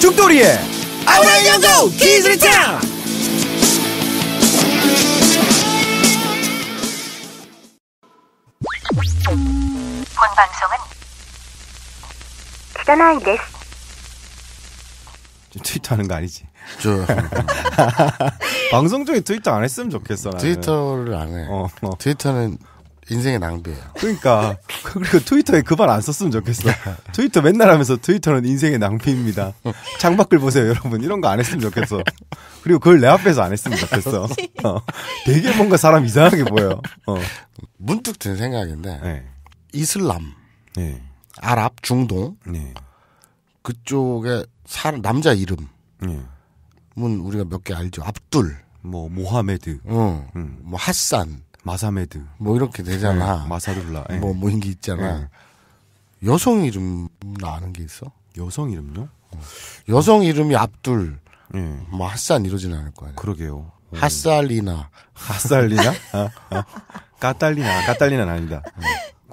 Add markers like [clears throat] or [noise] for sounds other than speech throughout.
죽돌이의 아무런 연구 기술이다 본 방송은 汚いです 트위터 하는 거 아니지? 저 [laughs] 방송 중에 트위터 안 했으면 좋겠어. 나는. 트위터를 안 해. 어, 어. 트위터는 인생의 낭비예요. 그러니까 그리고 트위터에 그 말 안 썼으면 좋겠어. [laughs] 트위터 맨날 하면서 트위터는 인생의 낭비입니다. 창밖을 보세요, 여러분. 이런 거 안 했으면 좋겠어. 그리고 그걸 내 앞에서 안 했으면 좋겠어. 어. 되게 뭔가 사람 이상하게 보여. 어. 문득 든 생각인데 네. 이슬람, 네. 아랍, 중동 네. 그쪽에 사람 남자 이름 예. 우리가 몇 개 알죠. 압둘, 뭐 모하메드, 어, 음. 뭐 핫산, 마사메드, 뭐 이렇게 되잖아. 예. 마사둘라, 예. 뭐 모인 게 있잖아. 예. 여성 이름 나는 게 있어? 여성 이름요? 어. 여성 이름이 압둘, 예. 뭐 핫산 이러진 않을 거 아니야. 그러게요. 음. 핫살리나, 핫살리나, 아, [laughs] 아. 까탈리나, 까탈리나는 아니다.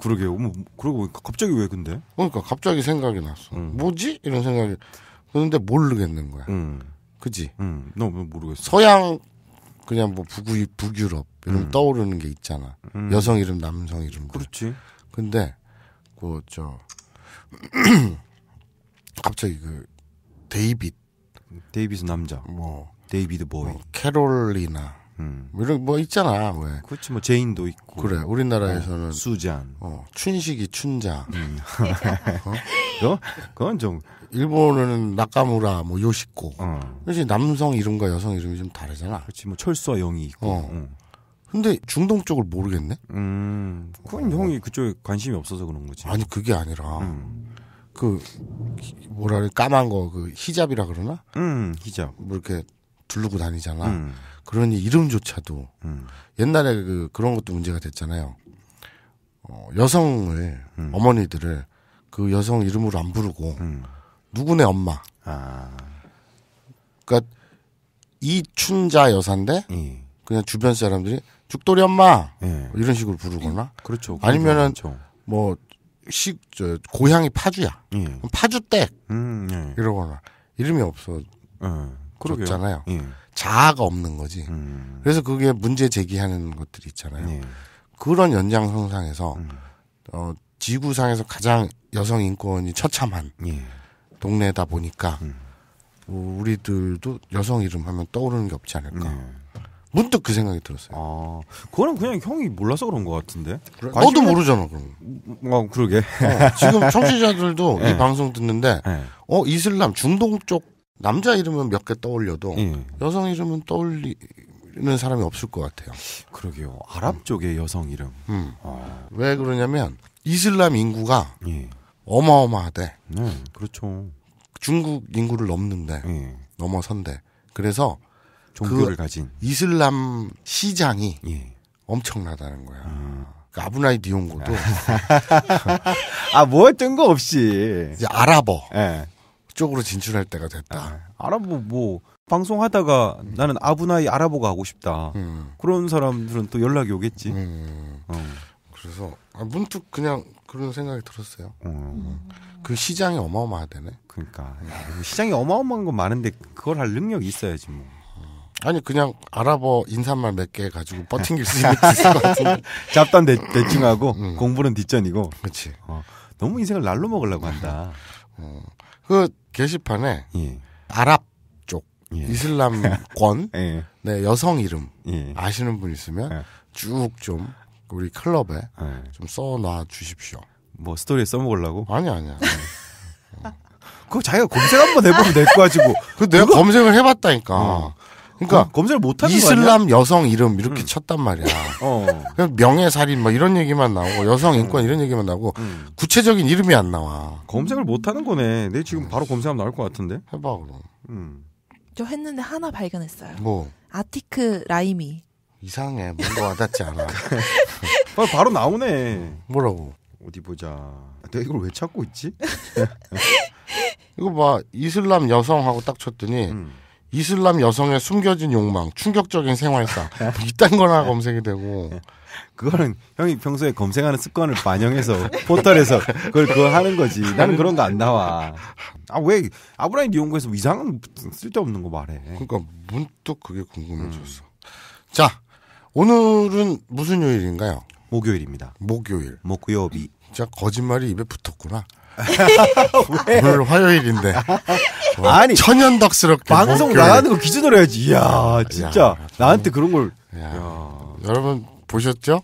그러게요. 뭐, 그러고 갑자기 왜 근데? 그러니까 갑자기 생각이 났어. 음. 뭐지? 이런 생각이. 그런데 모르겠는 거야. 음. 그지? 음, 너 뭐 모르겠어. 서양 그냥 뭐 북유 북유럽 이름 음. 떠오르는 게 있잖아. 음. 여성 이름, 남성 이름. 그렇지. 근데 그 저 [clears throat] 갑자기 그 데이빗 데이빗은 남자. 뭐 데이비드 보이. 뭐, 캐롤리나. 음. 뭐 이런 뭐 있잖아 왜? 그렇지 뭐 제인도 있고. 그래 우리나라에서는 어, 수잔. 어 춘식이 춘자. 음. [laughs] 어? 어? 그건 좀. 일본어는낙가무라뭐 요시코. 어. 그렇 남성 이름과 여성 이름이 좀 다르잖아. 그렇지 뭐 철수와 영이 있고. 어. 응. 근데 중동 쪽을 모르겠네. 음. 그건 어. 형이 그쪽에 관심이 없어서 그런 거지. 아니 그게 아니라. 음. 그 뭐라 그래 까만 거그 히잡이라 그러나? 음 히잡. 뭐 이렇게 두르고 다니잖아. 음. 그러니 이름조차도 음. 옛날에 그 그런 것도 문제가 됐잖아요. 어, 여성을 음. 어머니들을 그 여성 이름으로 안 부르고 음. 누구네 엄마. 아. 그러니까 이춘자 여사인데 예. 그냥 주변 사람들이 죽돌이 엄마 예. 뭐 이런 식으로 부르거나 예. 그렇죠. 아니면은 뭐 시, 저, 고향이 파주야. 예. 파주댁 음, 예. 이러거나 이름이 없어. 예. 그렇잖아요 자아가 없는 거지. 음. 그래서 그게 문제 제기하는 것들이 있잖아요. 네. 그런 연장선상에서 음. 어, 지구상에서 가장 여성 인권이 처참한 예. 동네다 보니까 음. 뭐 우리들도 여성 이름 하면 떠오르는 게 없지 않을까. 네. 문득 그 생각이 들었어요. 아, 그거는 그냥 형이 몰라서 그런 것 같은데. 그래, 너도 모르잖아, 그럼. 어, 음, 음, 아, 그러게. 어, 지금 청취자들도 [laughs] 네. 이 방송 듣는데, 네. 어, 이슬람, 중동 쪽 남자 이름은 몇 개 떠올려도 예. 여성 이름은 떠올리는 사람이 없을 것 같아요. 그러게요. 아랍 음. 쪽의 여성 이름. 음. 아. 왜 그러냐면 이슬람 인구가 예. 어마어마하대. 네, 그렇죠. 중국 인구를 넘는데 예. 넘어선대. 그래서 종교를 그 가진 이슬람 시장이 예. 엄청나다는 거야. 아. 그러니까 아브나이 디옹고도 [laughs] 아뭐 뜬금없이 이제 아랍어 네. 쪽으로 진출할 때가 됐다. 아, 아랍어 뭐, 뭐 방송하다가 음. 나는 아부나이 아랍어가 하고 싶다. 음. 그런 사람들은 또 연락이 오겠지. 음. 어. 그래서 아, 문득 그냥 그런 생각이 들었어요. 어. 음. 그 시장이 어마어마하대네. 그러니까 그 시장이 어마어마한 건 많은데 그걸 할 능력이 있어야지 뭐. 아니 그냥 아랍어 인사말 몇 개 가지고 버팅길 수 있는 있을 것같 [laughs] 잡담 대, 대충하고 음. 공부는 뒷전이고. 그렇지. 어, 너무 인생을 날로 먹으려고 한다. 어. 그 게시판에 예. 아랍 쪽 예. 이슬람권 [laughs] 예. 네 여성 이름 예. 아시는 분 있으면 예. 쭉좀 우리 클럽에 예. 좀 써놔 주십시오. 뭐 스토리에 써먹으려고? 아니 아니야. 그거 자기가 검색 한번 해보면 될 거 가지고. 그 내가 검색을 해봤다니까. 어. 그러니까 검색을 못 하는 이슬람 여성 이름 이렇게 음. 쳤단 말이야. [laughs] 어. 명예 살인 막 뭐 이런 얘기만 나오고 여성 인권 이런 얘기만 나오고 음. 구체적인 이름이 안 나와. 검색을 못 하는 거네. 내 지금 바로 검색하면 나올 것 같은데. 해봐 그럼. 음. 저 했는데 하나 발견했어요. 뭐? 아티크 라이 이상해. 뭔가 와닿지 않아. [laughs] 바로 나오네. 뭐라고? 어디 보자. 내가 이걸 왜 찾고 있지? [laughs] 이거 봐 이슬람 여성하고 딱 쳤더니. 음. 이슬람 여성의 숨겨진 욕망, 충격적인 생활상 뭐 이딴 거나 검색이 되고 그거는 형이 평소에 검색하는 습관을 반영해서 포털에서 그걸 그거 하는 거지. 나는 그런 거 안 나와. 아 왜 아브라인 이용구에서 이상한 쓸데없는 거 말해. 그러니까 문득 그게 궁금해졌어. 음. 자 오늘은 무슨 요일인가요? 목요일입니다. 목요일. 목요일 진짜 거짓말이 입에 붙었구나. 오늘 [laughs] 화요일인데. [laughs] 아니 천연덕스럽게 방송 목요일. 나가는 거 기준으로 해야지. 이야 진짜 야, 나한테 그런 걸. 야. 야. 여러분 보셨죠?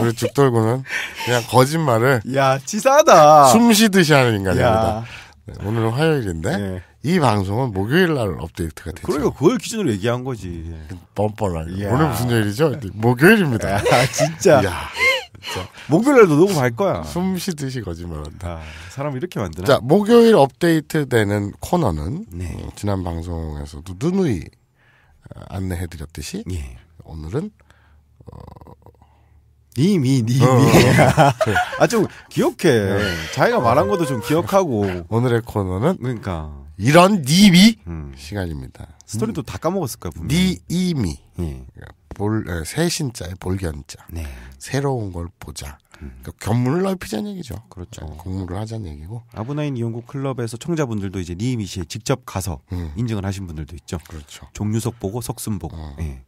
우리 죽돌고는 그냥 거짓말을. 야 치사하다. 숨 쉬듯이 하는 인간입니다. 네, 오늘은 화요일인데 네. 이 방송은 목요일 날 업데이트가 되죠. 그러니까 그걸 기준으로 얘기한 거지. 뻔뻔하게. 오늘 무슨 요일이죠? 목요일입니다. 야, 진짜. 야. 진짜. 목요일날도 녹음할 거야. 숨 쉬듯이 거짓말한다. 아, 사람 이렇게 만드나? 자, 목요일 업데이트되는 코너는 네. 어, 지난 방송에서도 누누이 어, 안내해드렸듯이 예. 오늘은 어... 님이 님이 어. [laughs] 아주 기억해 네. 자기가 말한 것도 좀 기억하고 오늘의 코너는 그러니까 이런 님이 음. 시간입니다. 스토리도 음. 다 까먹었을까 분명. 니 이미 예. 그러니까 볼 새신자의 볼견자. 네. 새로운 걸 보자. 음. 그러니까 견문을 넓히자는 얘기죠. 그렇죠. 어, 공부를 하자는 얘기고. 아브나인 이용구 클럽에서 청자분들도 이제 니이미 씨에 직접 가서 음. 인증을 하신 분들도 있죠. 그렇죠. 종류석 보고 석순 보고. 어. 예.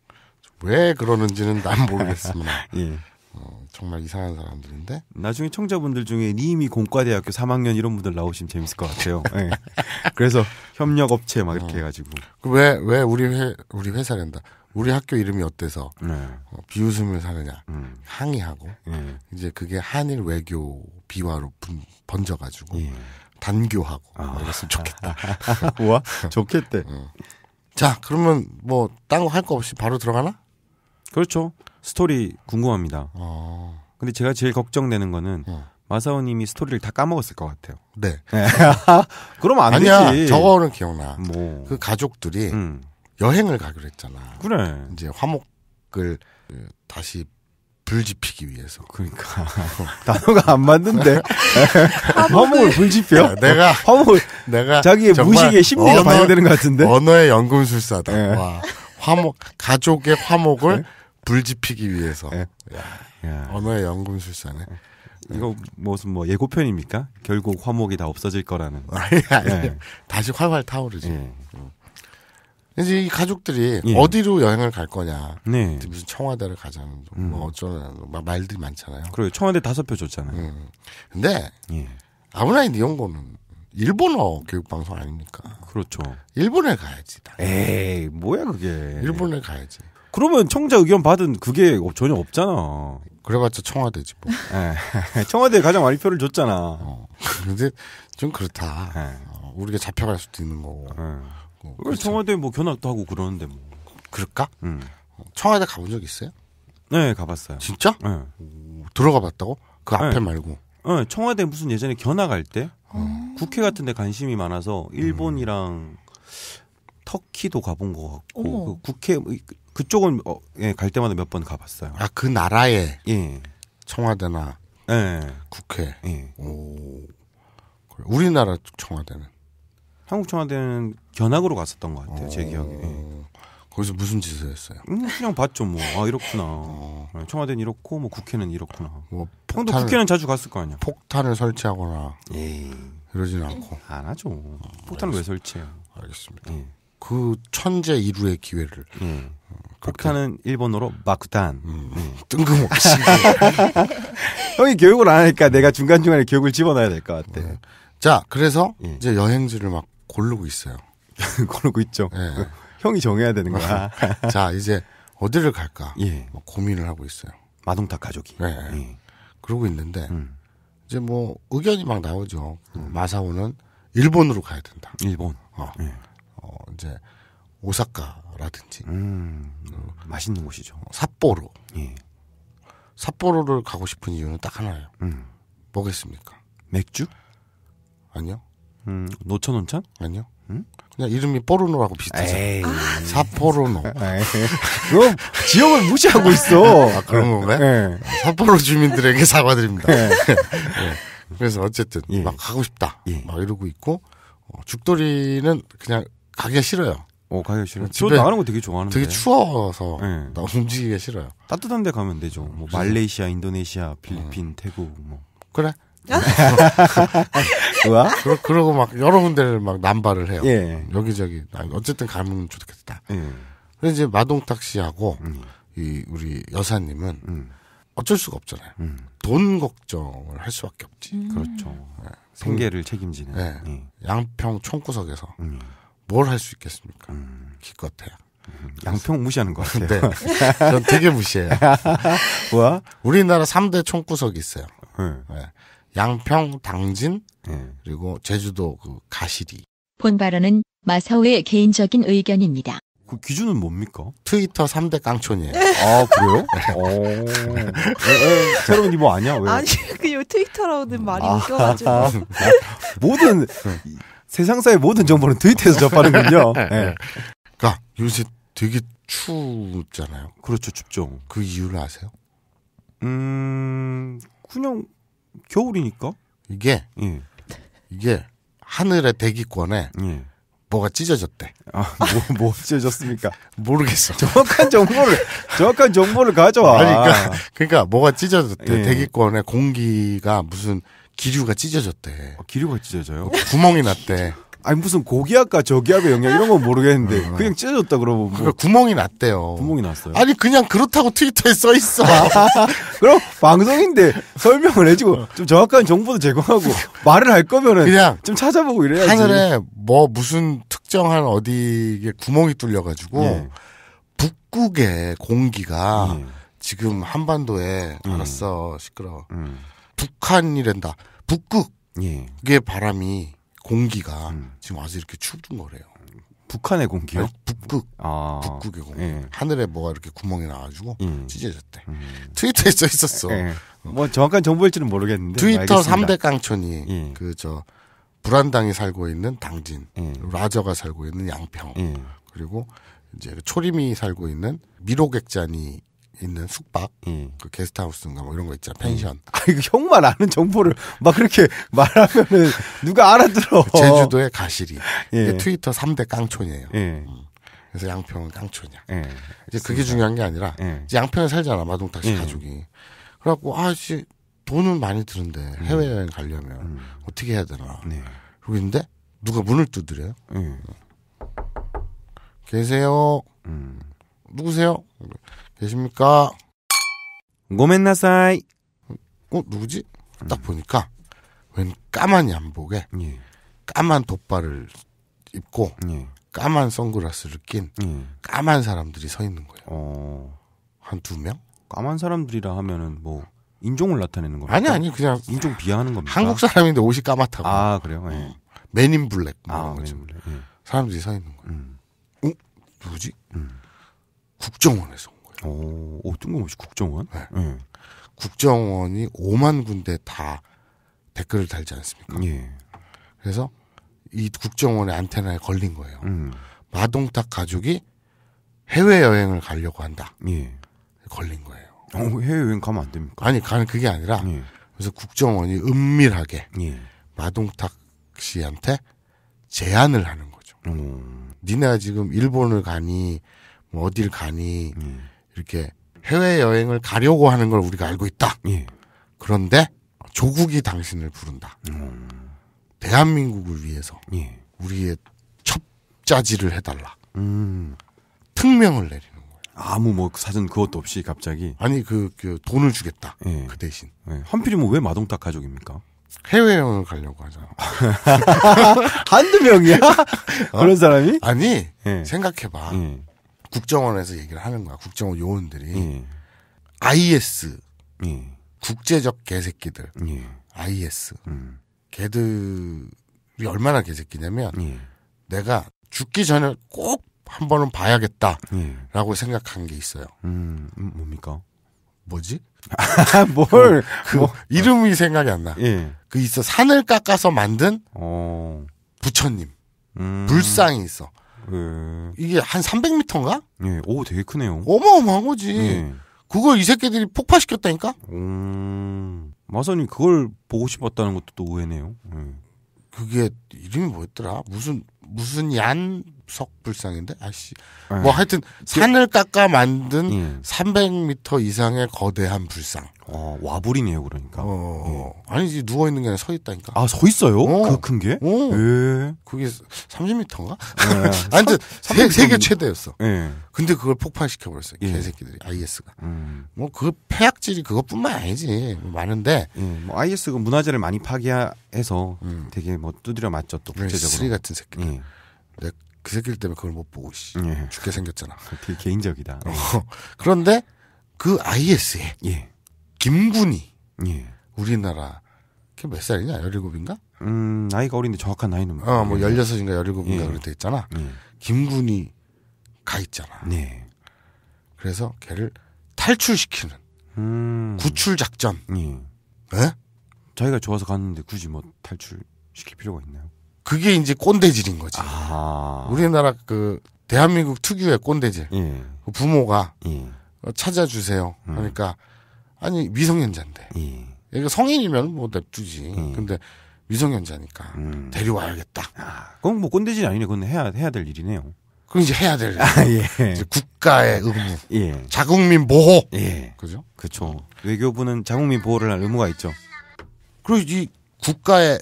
왜 그러는지는 난 모르겠습니다. [laughs] 예. 어, 정말 이상한 사람들인데 나중에 청자분들 중에 니임이 공과대학교 3학년 이런 분들 나오시면 재밌을 것 같아요. 네. [laughs] 그래서 협력 업체 막 이렇게 어. 해가지고 왜왜 그 왜 우리 회 우리 회사랜다 우리 학교 이름이 어때서 네. 어, 비웃음을 사느냐 음. 항의하고 네. 이제 그게 한일 외교 비화로 분, 번져가지고 예. 단교하고 아. 이랬으면 좋겠다. [laughs] 와 좋겠대. 어. 자 그러면 뭐딴거할 거 없이 바로 들어가나? 그렇죠. 스토리 궁금합니다. 어. 근데 제가 제일 걱정되는 거는 어. 마사오님이 스토리를 다 까먹었을 것 같아요. 네. 네. [laughs] 그럼안 아니야, 되지. 저거는 기억나. 뭐. 그 가족들이 음. 여행을 가기로 했잖아. 그래. 이제 화목을 다시 불지피기 위해서. 그러니까 [laughs] 단어가 안 맞는데 [laughs] 화목을 불지피요? 내가 화목을 내가 자기의 무식의 심리가 언어, 반영되는 것 같은데. 언어의 연금술사다. 네. 와 화목 가족의 화목을 네. 불지피기 위해서. 예. 야. 예. 언어의 연금술사네. 예. 이거 무슨 뭐 예고편입니까? 결국 화목이 다 없어질 거라는. [laughs] 아니, 아니. 예. 다시 활활 타오르지. 예. 이제 이 가족들이 예. 어디로 여행을 갈 거냐. 네. 무슨 청와대를 가자는 뭐 음. 뭐 어쩌는 말들이 많잖아요. 그리고 청와대 다섯 표 줬잖아요. 음. 근데 예. 아브라인 이용고는 일본어 교육 방송 아닙니까? 그렇죠. 일본에 가야지. 당연히. 에이 뭐야 그게. 일본에 가야지. 그러면 청자 의견 받은 그게 전혀 없잖아. 그래봤자 청와대지 뭐. 예. [laughs] 청와대에 가장 많이 표를 줬잖아. 어. 근데 좀 그렇다. 예. 어, 우리가 잡혀갈 수도 있는 거고. 어, 그걸 그렇죠. 청와대 뭐 견학도 하고 그러는데 뭐. 그럴까? 음. 어, 청와대 가본 적 있어요? 네, 가봤어요. 진짜? 네. 들어가 봤다고? 그 앞에 네. 말고. 네, 청와대 무슨 예전에 견학할 때 어. 국회 같은 데 관심이 많아서 일본이랑 음. 터키도 가본 것 같고 그 국회 뭐 그쪽은 어, 예, 갈 때마다 몇 번 가봤어요. 아 그 나라에 예. 청와대나 예. 국회. 예. 오. 그래. 우리나라 청와대는 한국 청와대는 견학으로 갔었던 것 같아요. 제 기억에. 예. 거기서 무슨 짓을 했어요? 음, 그냥 봤죠 뭐. 아 이렇구나. 어. 예, 청와대는 이렇고 뭐 국회는 이렇구나. 뭐 폭탄 국회는 자주 갔을 거 아니야. 폭탄을 설치하거나. 예. 이러진 않고. 안 하죠. 어, 폭탄을 알겠습니다. 왜 설치해요? 알겠습니다. 예. 그 천재 이루의 기회를. 음. 어, 폭탄은 일본어로 마쿠탄. 음. 음. 뜬금없이. [laughs] 형이 교육을 안 하니까 내가 중간중간에 교육을 집어넣어야 될 것 같아. 네. 자, 그래서 예. 이제 여행지를 막 고르고 있어요. [laughs] 고르고 있죠. 예. [laughs] 형이 정해야 되는 거야. 자, 이제 어디를 갈까? 예. 뭐 고민을 하고 있어요. 마동탁 가족이. 네. 예. 그러고 있는데 음. 이제 뭐 의견이 막 나오죠. 음. 마사오는 일본으로 가야 된다. 일본. 어. 예. 어, 이제 오사카라든지 음, 그 맛있는 곳이죠. 어, 삿포로. 예. 삿포로를 가고 싶은 이유는 딱 하나예요. 음. 뭐겠습니까? 맥주? 아니요. 음, 노천 온천? 아니요. 음? 그냥 이름이 포르노라고 비슷해서 아, 사포르노. 네. [laughs] 그럼 지역을 무시하고 있어. 아, 그런 건가요? 네. 예. 사포로 주민들에게 사과드립니다. 네. [laughs] 그래서 어쨌든 예. 막 가고 싶다. 예. 막 이러고 있고 어, 죽돌이는 그냥 가기가 싫어요. 어, 가기 싫어요. 집 나가는 거 되게 좋아하는데. 되게 추워서 네. 움직이기가 싫어요. 따뜻한 데 가면 되죠. 뭐 말레이시아, 인도네시아, 어. 필리핀, 어. 태국 뭐. 그래. 뭐야? [laughs] 그러, 그러고 막 여러 군데를 막 남발을 해요. 예. 여기저기 어쨌든 가면 좋겠다. 예. 그래서 이제 마동탁 씨하고 음. 이 우리 여사님은 음. 어쩔 수가 없잖아요. 음. 돈 걱정을 할 수밖에 없지. 그렇죠. 네. 생계를 책임지는 네. 예. 양평 총구석에서. 음. 뭘할수 있겠습니까? 음. 기껏해. 음, 양평 무시하는 것 같아요. 네. 전 되게 무시해요. [laughs] 뭐야? 우리나라 3대 총구석이 있어요. 네. 네. 양평, 당진, 네. 그리고 제주도 그 가시리. 본 발언은 마사오의 개인적인 의견입니다. 그 기준은 뭡니까? 트위터 3대 깡촌이에요. 아, 그래요? [laughs] 네. 어. 새로운 이모 아니야? 왜? 아니, 그요 트위터라는 말이 아. 웃겨가지고. [laughs] 모든 세상사의 모든 정보는 트위터에서 접하는군요. [laughs] 네. 그러니까 요새 되게 춥잖아요. 그렇죠, 춥죠. 그 이유를 아세요? 음, 그냥 겨울이니까. 이게 예. 이게 하늘의 대기권에 예. 뭐가 찢어졌대. 아, 뭐, 뭐 찢어졌습니까? [laughs] 모르겠어. 정확한 정보를 정확한 정보를 가져와. 그러니까, 그러니까 뭐가 찢어졌대. 예. 대기권에 공기가 무슨 기류가 찢어졌대. 어, 기류가 찢어져요? 어, 구멍이 났대. 아니 무슨 고기압과 저기압의 영향 이런 건 모르겠는데 어. 그냥 찢어졌다 그러면 뭐. 그러니까 구멍이 났대요. 구멍이 났어요. 아니 그냥 그렇다고 트위터에 써 있어. [laughs] 그럼 방송인데 설명을 해주고 좀 정확한 정보도 제공하고 말을 할 거면은 그냥 좀 찾아보고 이래야지. 하늘에 뭐 무슨 특정한 어디에 구멍이 뚫려가지고 예. 북극의 공기가 예. 지금 한반도에 음. 알았어 시끄러. 음. 북한이란다. 북극. 예. 그게 바람이 공기가 음. 지금 와서 이렇게 추운 거래요. 북한의 공기요? 아니, 북극. 아. 북극의 공기. 예. 하늘에 뭐가 이렇게 구멍이 나가지고 음. 찢어졌대. 음. 트위터에 써 있었어. 예. 뭐 정확한 정보일지는 모르겠는데. 트위터 3대 깡촌이 예. 그저 불안당이 살고 있는 당진, 예. 라저가 살고 있는 양평, 예. 그리고 이제 그 초림이 살고 있는 미로객잔이 있는 숙박, 음. 그 게스트하우스인가 뭐 이런 거 있잖아, 음. 펜션. 음. 아, 이거 형만 아는 정보를 막 그렇게 [laughs] 말하면은 누가 알아들어. 제주도의 가시리. 예. 트위터 3대 깡촌이에요. 예. 음. 그래서 양평은 깡촌이야. 예. 이제 그게 중요한 게 아니라, 예. 이제 양평에 살잖아, 마동탁 씨 예. 가족이. 그래갖고, 아, 씨, 돈은 많이 드는데, 음. 해외여행 가려면 어떻게 해야 되나. 네. 그러고 있는데, 누가 문을 두드려요. 예. 어. 계세요? 누구세요? 계십니까? 고멘나사이. 어, 누구지? 딱 보니까, 웬 까만 양복에, 예. 까만 돗발을 입고, 예. 까만 선글라스를 낀, 예. 까만 사람들이 서 있는 거예요. 어... 한두 명? 까만 사람들이라 하면은 뭐, 인종을 나타내는 겁니까? 아니, 아니, 그냥. 인종 비하하는 겁니까? 한국 사람인데 옷이 까맣다고. 아, 그래요? 예. 맨인 어, 블랙. 뭐 아, 맨인 블랙. 예. 사람들이 서 있는 거예요. 음. 어? 누구지? 음. 국정원에서. 오, 어, 오 뜬금없이 국정원? 네. 네. 국정원이 5만 군데 다 댓글을 달지 않습니까? 예. 그래서 이 국정원의 안테나에 걸린 거예요. 음. 마동탁 가족이 해외 여행을 가려고 한다. 예. 걸린 거예요. 어, 해외 여행 가면 안 됩니까? 아니 가는 그게 아니라 예. 그래서 국정원이 은밀하게 예. 마동탁 씨한테 제안을 하는 거죠. 음. 니네가 지금 일본을 가니 뭐 어딜 가니 음. 이렇게 해외 여행을 가려고 하는 걸 우리가 알고 있다. 예. 그런데 조국이 당신을 부른다. 음. 대한민국을 위해서 예. 우리의 첩자질을 해달라. 음. 특명을 내리는 거예요. 아무 뭐 그 사전 그것도 없이 갑자기 아니 그, 그 돈을 주겠다. 예. 그 대신. 예. 한필이 뭐 왜 마동탁 가족입니까? 해외 여행을 가려고 하잖아. [laughs] 한두 명이야? [laughs] 어? 그런 사람이? 아니 예. 생각해봐. 예. 국정원에서 얘기를 하는 거야. 국정원 요원들이 예. IS 예. 국제적 개새끼들 예. IS 음. 걔들이 얼마나 개새끼냐면 예. 내가 죽기 전에 꼭 한 번은 봐야겠다라고 예. 생각한 게 있어요. 음, 음 뭡니까? 뭐지? 아, 뭘? 뭐, 그, 뭐. 이름이 생각이 안 나. 예. 그 있어 산을 깎아서 만든 오. 어. 부처님 음. 불상이 있어. 예. 이게 한 300m인가? 예. 오, 되게 크네요. 어마어마한 거지. 예. 그걸 이 새끼들이 폭파시켰다니까? 음. 마선이 그걸 보고 싶었다는 것도 또 의외네요. 예. 그게 이름이 뭐였더라? 무슨 무슨 얀석 불상인데 아씨 네. 뭐 하여튼 산을 깎아 만든 예. 300m 이상의 거대한 불상. 어 와불이네요 그러니까. 어, 예. 아니지 누워 있는 게 아니라 서 있다니까. 아서 있어요? 어. 그큰 게? 어. 예. 그게 30m인가? 예. [laughs] 아무튼 세계 최대였어. 예. 근데 그걸 폭발시켜 버렸어요. 예. 개새끼들이 IS가. 음. 뭐그 폐악질이 그것뿐만 아니지 많은데. 예. 뭐 IS가 문화재를 많이 파괴해서 음. 되게 뭐 두드려 맞죠 또 국제적으로. 쓰리 같은 새끼. 예. 내그 새끼들 때문에 그걸 못 보고 씨 예. 죽게 생겼잖아. 되게 [laughs] 개인적이다. 어, 그런데 그 IS에 예. 김군이 예. 우리나라 그몇 살이냐? 17인가? 음, 나이가 어린데 정확한 나이는 어, 뭐 16인가 17인가 예. 그랬다 있잖아 예. 김군이 가 있잖아. 네. 그래서 걔를 탈출시키는 음. 구출 작전. 예. 에? 자기가 좋아서 갔는데 굳이 뭐 탈출시킬 필요가 있나요? 그게 이제 꼰대질인 거지. 아. 우리나라 그 대한민국 특유의 꼰대질. 예. 그 부모가 예. 어, 찾아주세요. 음. 그러니까 아니 미성년자인데. 예. 그러니까 성인이면 뭐 냅두지. 예. 근데 미성년자니까 음. 데려와야겠다. 아, 그건 뭐 꼰대질 아니네. 그건 해야 해야 될 일이네요. 그럼 이제 해야 될 [laughs] 아, 예. 이제 국가의 의무, 예. 자국민 보호. 예. 그죠? 그렇죠. 외교부는 자국민 보호를 할 의무가 있죠. 그리고 이 국가의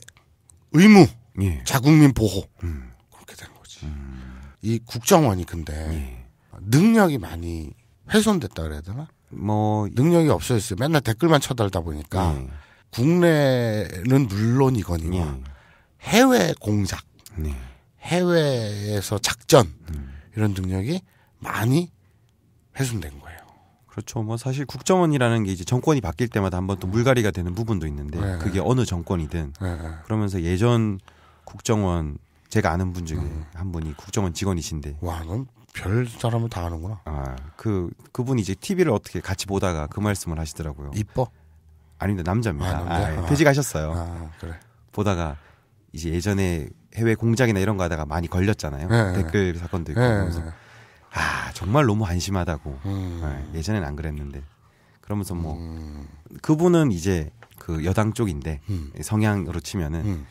의무. 예. 자국민 보호 음. 그렇게 된 거지. 음. 이 국정원이 근데 예. 능력이 많이 훼손됐다 그래야 되나? 뭐 능력이 없어졌어요. 맨날 댓글만 쳐달다 보니까 예. 국내는 물론이거니와 예. 해외 공작, 예. 해외에서 작전 음. 이런 능력이 많이 훼손된 거예요. 그렇죠. 뭐 사실 국정원이라는 게 이제 정권이 바뀔 때마다 한번 또 물갈이가 되는 부분도 있는데 네. 그게 어느 정권이든 네. 그러면서 예전 국정원 제가 아는 분 중에 음. 한 분이 국정원 직원이신데. 와, 넌별 사람을 다 아는구나. 아, 그 그분이 이제 TV를 어떻게 같이 보다가 그 말씀을 하시더라고요. 이뻐? 아닌데 남자입니다. 아, 아, 예. 아. 퇴직 하셨어요. 아, 그래. 보다가 이제 예전에 해외 공작이나 이런 거 하다가 많이 걸렸잖아요. 네, 댓글 네. 사건도 있고. 네, 그래서 아, 정말 너무 안심하다고. 음. 아, 예전엔 안 그랬는데. 그러면서 뭐 음. 그분은 이제 그 여당 쪽인데 음. 성향으로 치면은 음.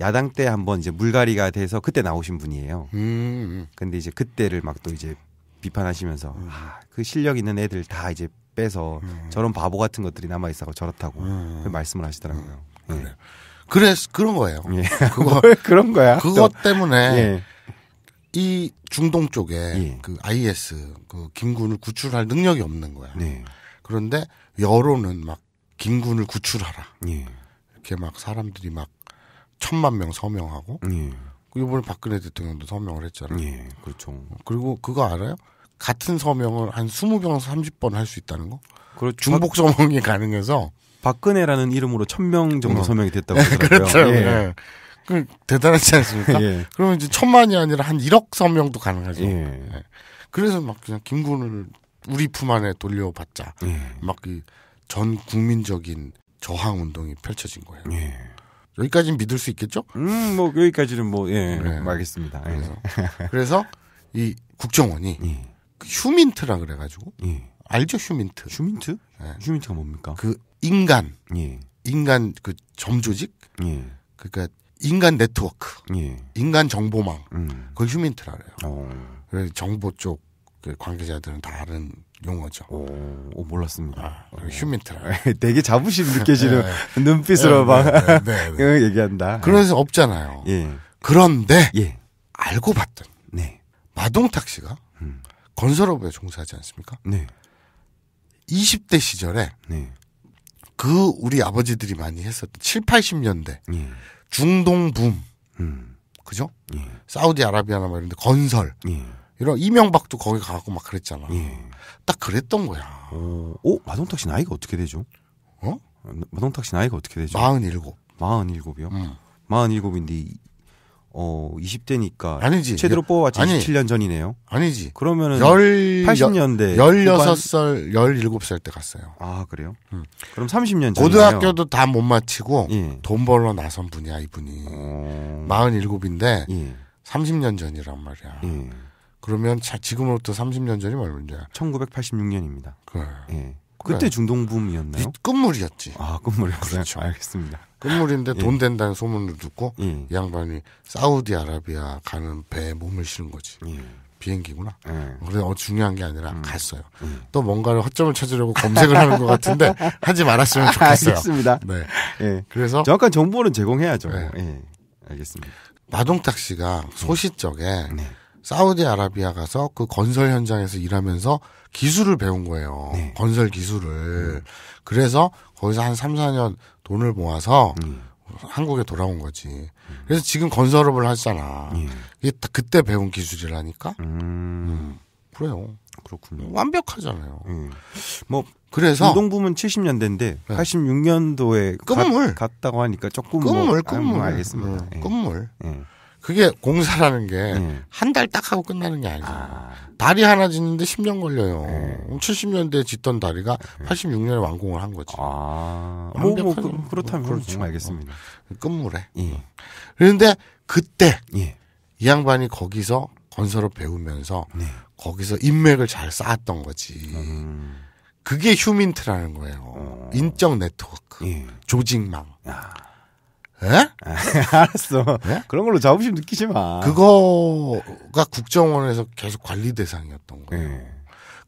야당 때 한번 이제 물갈이가 돼서 그때 나오신 분이에요. 음. 음. 근데 이제 그때를 막 또 이제 비판하시면서 음. 아, 그 실력 있는 애들 다 이제 빼서 음. 저런 바보 같은 것들이 남아 있어서 저렇다고 음. 그 말씀을 하시더라고요. 음. 예. 그래. 그래서 그런 거예요. 예. 그거 [laughs] 그런 거야. 그것 또. 때문에 예. 이 중동 쪽에 예. 그 IS 그 김군을 구출할 능력이 없는 거야. 예. 그런데 여론은 막 김군을 구출하라. 예. 이렇게 막 사람들이 막 천만 명 서명하고 예. 이번에 박근혜 대통령도 서명을 했잖아요. 예, 그렇죠. 그리고 그거 알아요? 같은 서명을 한 20명 30번 할 수 있다는 거? 그렇죠. 중복 서명이 가능해서 박근혜라는 이름으로 1000명 정도 어. 서명이 됐다고 하러더라고요 네, 그렇죠. 예. 예. 그 대단하지 않습니까? 예. 그러면 이제 천만이 아니라 한 1억 서명도 가능하죠. 예. 네. 그래서 막 그냥 김군을 우리 품 안에 돌려받자. 예. 막그전 국민적인 저항 운동이 펼쳐진 거예요. 예. 여기까지는 믿을 수 있겠죠? 음, 뭐 여기까지는 뭐 예, 네. 알겠습니다. 예. 그래서, 그래서 이 국정원이 예. 그 휴민트라 그래가지고 예. 알죠 휴민트? 휴민트? 네. 휴민트가 뭡니까? 그 인간, 예. 인간 그 점조직, 예. 그러니까 인간 네트워크, 예. 인간 정보망, 음. 그걸 휴민트라 그래요. 오. 어. 그래서 정보 쪽그 관계자들은 다 아는 용어죠. 오, 오 몰랐습니다. 아, 휴민트라. 어. [laughs] 되게 자부심 느껴지는 네. 네. 눈빛으로 네, 막 네, 네, 네 얘기한다. 그런서 없잖아요. 예. 그런데 예. 알고 봤더니 네. 마동탁 씨가 음. 건설업에 종사하지 않습니까? 네. 20대 시절에 그 우리 아버지들이 많이 했었던 7, 80년대 예. 중동 붐, 음. 그죠? 예. 사우디아라비아나 뭐 이런데 건설. 예. 이런 이명박도 거기 가고 막 그랬잖아. 예. 딱 그랬던 거야. 어, 어? 마동탁 씨 나이가 어떻게 되죠? 어? 마동탁 씨 나이가 어떻게 되죠? 47. 47이요? 음. 47인데 어 20대니까 아니지. 최대로 뽑아봤지 아니, 27년 전이네요. 아니지. 그러면은 10, 80년대 16살, 후반... 17살 때 갔어요. 아, 그래요? 음. 그럼 30년 전 고등학교도 다 못 마치고 예. 돈 벌러 나선 분이야, 이분이. 어... 47인데 예. 30년 전이란 말이야. 예. 그러면 자, 지금으로부터 30년 전이 얼마냐? 1986년입니다. 그, 예. 그러니까 그때 그래. 중동붐이었나요? 끝물이었지. 아, 끝물이요 그렇죠. 알겠습니다. 끝물인데 예. 돈 된다는 소문을 듣고 예. 이 양반이 사우디아라비아 가는 배에 몸을 실은 거지. 예. 비행기구나. 그래서 예. 어, 중요한 게 아니라 음. 갔어요. 음. 또 뭔가를 허점을 찾으려고 검색을 하는 것 같은데 [laughs] 하지 말았으면 좋겠어요. 알겠습니다. 네. 예. 그래서 정확한 정보는 제공해야죠. 네. 예. 알겠습니다. 마동탁 씨가 예. 소시적에 네. 사우디아라비아 가서 그 건설 현장에서 일하면서 기술을 배운 거예요. 네. 건설 기술을. 음. 그래서 거기서 한 3, 4년 돈을 모아서 음. 한국에 돌아온 거지. 음. 그래서 지금 건설업을 하잖아. 예. 이게 다 그때 배운 기술이라니까? 음. 음. 그래요. 그렇군요. 완벽하잖아요. 예. 뭐 그래서 노동부문 70년대인데 네. 86년도에 끝물 갔다고 하니까 조금 끝물 뭐, 끔물 아, 뭐 알겠습니다. 끔물. 네. 예. 예. 그게 공사라는 게 한 달딱 네. 하고 끝나는 게 아니잖아요. 아. 다리 하나 짓는데 10년 걸려요. 네. 70년대에 짓던 다리가 86년에 완공을 한 거지. 아. 뭐, 뭐 그, 렇다면 뭐, 그렇죠. 알겠습니다. 끝물에. 예. 그런데 그때 예. 이 양반이 거기서 건설을 배우면서 네. 거기서 인맥을 잘 쌓았던 거지. 음. 그게 휴민트라는 거예요. 어. 인적 네트워크, 예. 조직망. 아. 예? [laughs] 알았어. 에? 그런 걸로 자부심 느끼지 마. 그거가 국정원에서 계속 관리 대상이었던 거예요. 예.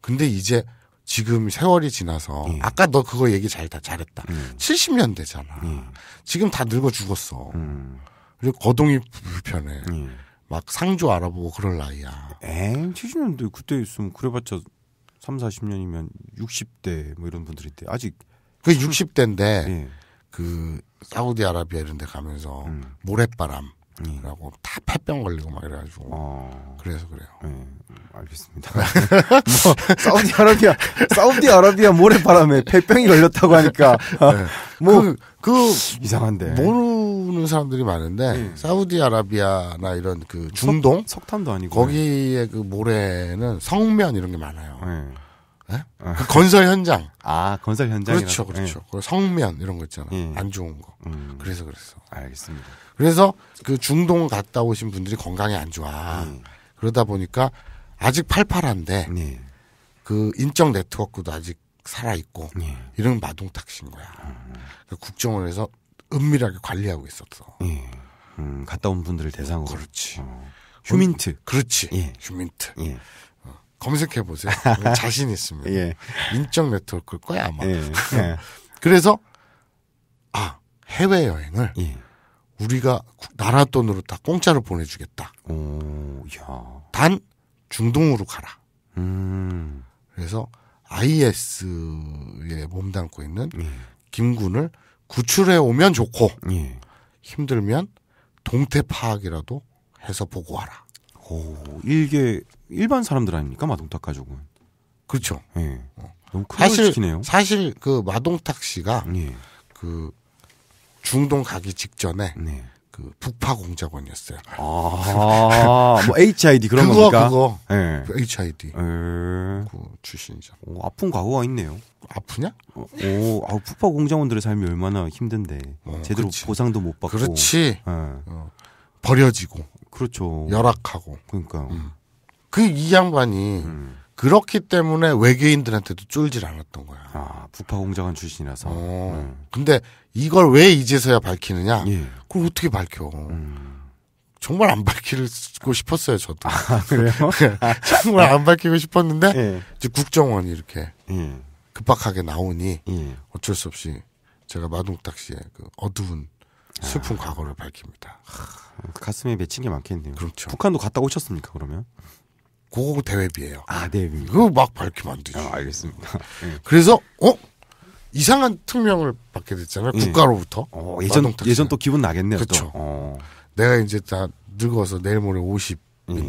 근데 이제 지금 세월이 지나서 예. 아까 너 그거 얘기 잘 다 잘했다. 음. 70년대잖아. 음. 지금 다 늙어 죽었어. 음. 그리고 거동이 불편해. 예. 막 상조 알아보고 그럴 나이야. 에? 70년대 그때 있으면 그래봤자 3, 40년이면 60대 뭐 이런 분들인데 아직 그 60대인데 예. 그 사우디아라비아 이런 데 가면서 음. 모래바람 이 라고 음. 다 폐병 걸리고 막 이래가지고 어... 그래서 그래요. 예, 네, 알겠습니다. [laughs] 뭐 사우디 아라비아 사우디 아라비아 모래바람에 폐병이 걸렸다고 하니까 네. 아, 뭐그 그 이상한데 모르는 사람들이 많은데 네. 예. 사우디 아라비아나 이런 그 중동 석, 탄도 아니고 거기에 그 모래는 성면 이런 게 많아요. 예. 네? 아. 그 건설 현장. 아 건설 현장. 그렇죠, 그렇죠. 네. 성면 이런 거 있잖아. 예. 안 좋은 거. 음. 그래서 그랬어. 알겠습니다. 그래서 그 중동 갔다 오신 분들이 건강이 안 좋아. 음. 그러다 보니까 아직 팔팔한데 예. 그 인적 네트워크도 아직 살아 있고 예. 이런 마동탁신 거야. 음. 국정원에서 은밀하게 관리하고 있었어. 예. 음, 갔다 온 분들을 대상으로. 그렇지. 어. 휴민트. 그렇지. 휴민트. 검색해 보세요. [laughs] 자신 있습니다. 예. 인적 네트워크일 거야 아마. 예. 예. [laughs] 그래서 아 해외 여행을 예. 우리가 나라 돈으로 다 공짜로 보내주겠다. 오, 야. 단 중동으로 가라. 음. 그래서 IS에 몸담고 있는 예. 김군을 구출해 오면 좋고 예. 힘들면 동태 파악이라도 해서 보고 와라. 오, 이게 일반 사람들 아닙니까 마동탁 가족은? 그렇죠. 예. 어. 너무 큰걸 시키네요. 사실 그 마동탁 씨가 네. 그 중동 가기 직전에 네. 그 북파 공작원이었어요. 아, 뭐 HID 그런 그거, 겁니까? 그거 네. 예. HID 에... 예. 그 출신이죠. 오, 아픈 과거가 있네요. 아프냐? 어, 오, 아, 북파 공작원들의 삶이 얼마나 힘든데 어, 제대로 그치. 보상도 못 받고. 그렇지. 어. 버려지고 그렇죠. 열악하고. 그러니까. 음. 그이 양반이 음. 그렇기 때문에 외계인들한테도 쫄질 않았던 거야. 아, 부파 공장원 출신이라서. 어, 음. 근데 이걸 왜 이제서야 밝히느냐? 예. 그걸 어떻게 밝혀? 음. 정말 안 밝히고 싶었어요, 저도. 아, 그래요? [laughs] 네. 정말 안 밝히고 싶었는데, 예. 이제 국정원이 이렇게 예. 급박하게 나오니, 예. 어쩔 수 없이 제가 마동탁 씨의 그 어두운 슬픈 아. 과거를 밝힙니다. 음, 그 가슴에 맺힌 게 많겠네요. 그렇죠. 북한도 갔다 오셨습니까 그러면? 고거 대회비예요. 아, 대회비. 그거 막 밝히면 안 되죠. 아, 알겠습니다. 네. [laughs] 그래서 어? 이상한 특명을 받게 됐잖아요. 예. 국가로부터. 어, 예전 예전 또 기분 나겠네요. 그렇죠. 어. 내가 이제 다 늙어서 내일 모레 50인데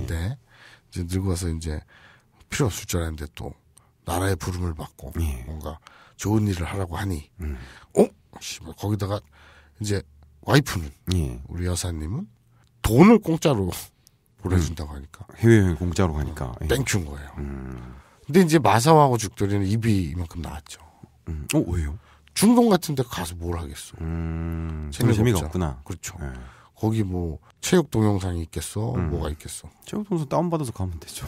네. 예. 이제 늙어서 이제 필요 없을 줄 알았는데 또 나라의 부름을 받고 뭔가 좋은 일을 하라고 하니 음. 어? 씨발 거기다가 이제 와이프는 예. 우리 여사님은 돈을 공짜로 [laughs] 보내준다고 음. 하니까 해외여행 공짜로 가니까 어, 땡큐인 거예요. 음. 근데 이제 마사오하고 죽돌이는 입이 이만큼 나왔죠. 음. 어 왜요? 중동 같은데 가서 뭘 하겠어? 음. 재미가 없구나 그렇죠. 예. 거기 뭐 체육 동영상이 있겠어? 음. 뭐가 있겠어? 체육 동영상 다운 받아서 가면 되죠.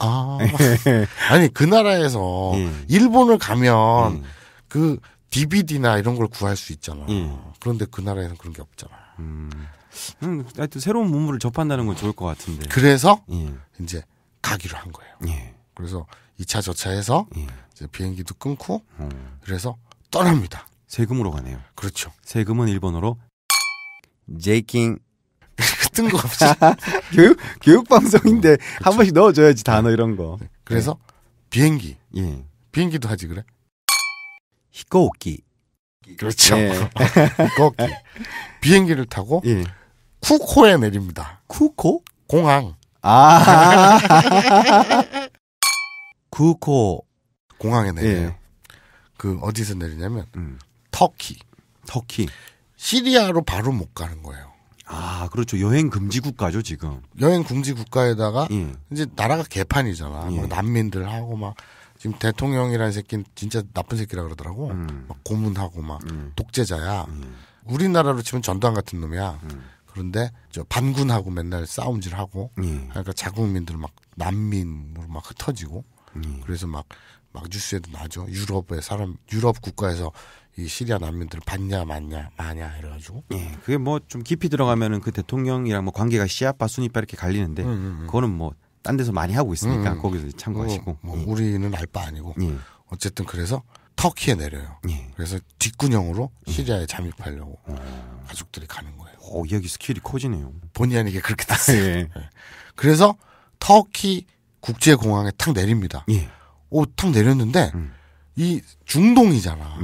아 [laughs] 예. 아니 그 나라에서 예. 일본을 가면 예. 그 DVD나 이런 걸 구할 수 있잖아. 예. 그런데 그 나라에는 그런 게 없잖아. 음. 음. 하여튼 새로운 문물을 접한다는 건 좋을 것 같은데. 그래서 예. 이제 가기로 한 거예요. 예. 그래서 2차저차 해서 예. 이제 비행기도 끊고 음. 그래서 떠납니다. 세금으로 가네요. 그렇죠. 세금은 일본어로 제이킹 [laughs] 뜬금없이 [laughs] 교육 교육 방송인데 어, 그렇죠. 한 번씩 넣어줘야지 단어 이런 거. 네. 그래서 예. 비행기. 예. 비행기도 하지 그래? 히코오키. 그렇죠. 예. [laughs] 히코오키. 비행기를 타고 예. 쿠코에 내립니다. 쿠코? 공항. 아. [laughs] 쿠코. 공항에 내려요. 예. 그 어디서 내리냐면 음. 터키. 터키. 시리아로 바로 못 가는 거예요. 아, 그렇죠. 여행 금지 국가죠, 지금. 여행 금지 국가에다가 예. 이제 나라가 개판이잖아. 뭐 예. 뭐 난민들 하고 막 지금 대통령이라는 새끼는 진짜 나쁜 새끼라 그러더라고. 음. 막 고문하고 막 음. 독재자야. 음. 우리나라로 치면 전두환 같은 놈이야. 음. 그런데 저 반군하고 맨날 싸움질하고 예. 그러니까 자국민들 막 난민으로 막 흩어지고 예. 그래서 막 막 뉴스에도 나죠. 유럽의 사람 유럽 국가에서 이 시리아 난민들을 봤냐 맞냐 마냐 이래가지고 예 그게 뭐 좀 깊이 들어가면은 그 대통령이랑 뭐 관계가 시아빠 순이빠 이렇게 갈리는데 음, 음, 그거는 뭐딴 데서 많이 하고 있으니까 음, 거기서 참고하시고 뭐, 예. 우리는 알 바 아니고 예. 어쨌든 그래서 터키에 내려요. 예. 그래서 뒷군형으로 예. 시리아에 잠입하려고 아. 가족들이 가는 거예요. 오, 여야기 스킬이 커지네요. 본의 아니게 그렇게 [laughs] 됐어요. 예. 예. 그래서 터키 국제공항에 탁 내립니다. 오, 탁 내렸는데 음. 이 중동이잖아.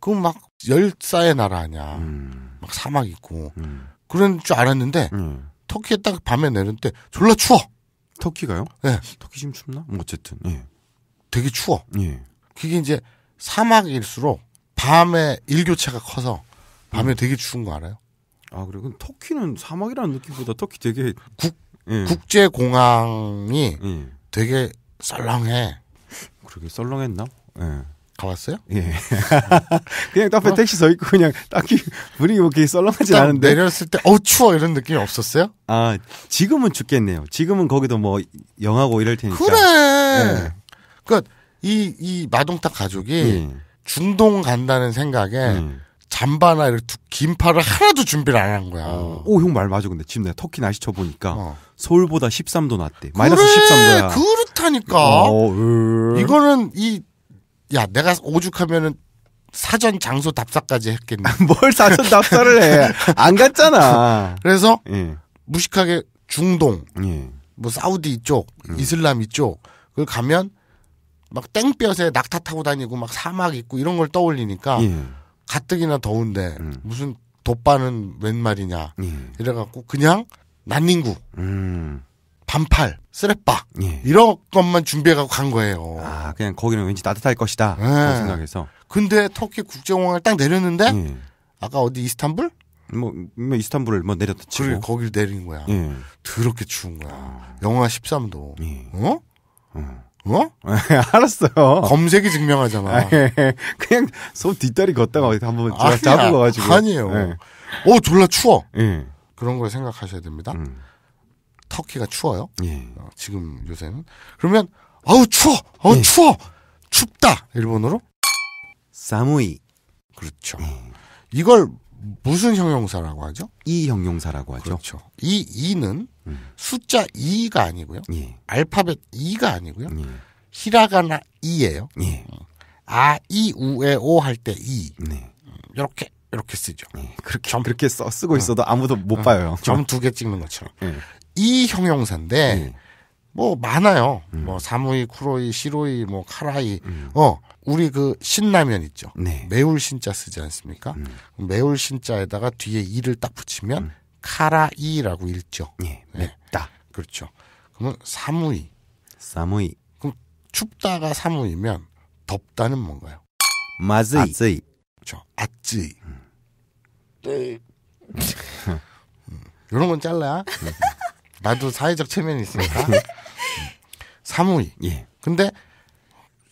그럼 막 열사의 나라 아니야. 음. 막 사막 있고 음. 그런 줄 알았는데 터키에 딱 밤에 내렸는데 졸라 추워. 터키가요? 네. 터키 지금 춥나? 음, 어쨌든 예. 되게 추워. 예. 그게 이제 사막일수록 밤에 일교차가 커서 밤에 음. 되게 추운 거 알아요? 아그리고 터키는 사막이라는 느낌보다 터키 되게 국 예. 국제 공항이 예. 되게 썰렁해. 그렇게 썰렁했나? 예. 가봤어요? 예. [laughs] 그냥 카페 어? 택시 서 있고 그냥 딱히 분위기 뭐 그렇게 썰렁하지 않은데 내렸을 때 어 추워 이런 느낌이 없었어요? 아 지금은 죽겠네요. 지금은 거기도 뭐 영하고 이럴 테니까. 그래. 예. 그까이이 그러니까 마동탁 가족이 예. 중동 간다는 생각에 음. 잠바나 이렇게 긴 팔을 하나도 준비를 안 한 거야. 어. 오형 말 맞아 근데 지금 내가 터키 날씨 쳐보니까 어. 서울보다 13도 낮대. 마이너스 13도야. 그렇다니까. 어, 어, 이거는 이야 내가 오죽하면은 사전 장소 답사까지 했겠네. [laughs] 뭘 사전 답사를 해? 안 갔잖아. [laughs] 그래서 예. 무식하게 중동, 예. 뭐 사우디 이쪽, 음. 이슬람 이쪽 그걸 가면 막 땡볕에 낙타 타고 다니고 막 사막 있고 이런 걸 떠올리니까 예. 가뜩이나 더운데 음. 무슨 돗바는 웬 말이냐 예. 이래갖고 그냥 난닝구 음. 반팔, 쓰레빠 예. 이런 것만 준비해가고 간 거예요. 아 그냥 거기는 왠지 따뜻할 것이다 예. 그런 생각해서. 근데 터키 국제공항을 딱 내렸는데 예. 아까 어디 이스탄불? 뭐, 뭐 이스탄불을 뭐 내렸다 치고 그래, 거길 내린 거야. 예. 더럽게 추운 거야. 영하 13도. 예. 어? 음. 어? 어? [laughs] 알았어요. 검색이 증명하잖아. 아, 예. 그냥 손 뒷다리 걷다가 한번 잡은 거 가지고. 아니에요. 예. 어 졸라 추워. 예. 그런 걸 생각하셔야 됩니다. 음. 터키가 추워요. 예. 어, 지금 요새는 그러면 아우 추워, 아우 예. 추워, 춥다 일본어로 사무이 그렇죠. 예. 이걸 무슨 형용사라고 하죠? 이 형용사라고 하죠. 그렇죠. 이 이는 음. 숫자 이가 아니고요. 예. 알파벳 이가 아니고요. 예. 히라가나 이예요 예. 음. 아, 이, 우, 에, 오 할 때 이. 네. 이렇게 음, 이렇게 쓰죠. 네, 그렇게 점, 그렇게 써 쓰고 어. 있어도 아무도 못 어. 봐요. 점 두 개 찍는 것처럼. 네. 이 형용사인데 예. 뭐 많아요. 음. 뭐 사무이, 쿠로이, 시로이, 뭐 카라이. 음. 어 우리 그 신라면 있죠. 네. 매울 신자 쓰지 않습니까? 음. 매울 신자에다가 뒤에 이를 딱 붙이면 카라이라고 읽죠. 예, 네. 맵다. 네. 그렇죠. 그러면 사무이. 사무이. 그럼 춥다가 사무이면 덥다는 뭔가요? 마즈이. 아쯔이. 그렇죠. 아쯔이. 음. 네. [laughs] 이런 건 잘라. [laughs] 나도 사회적 체면이 있으니까. [laughs] 사무위 예. 근데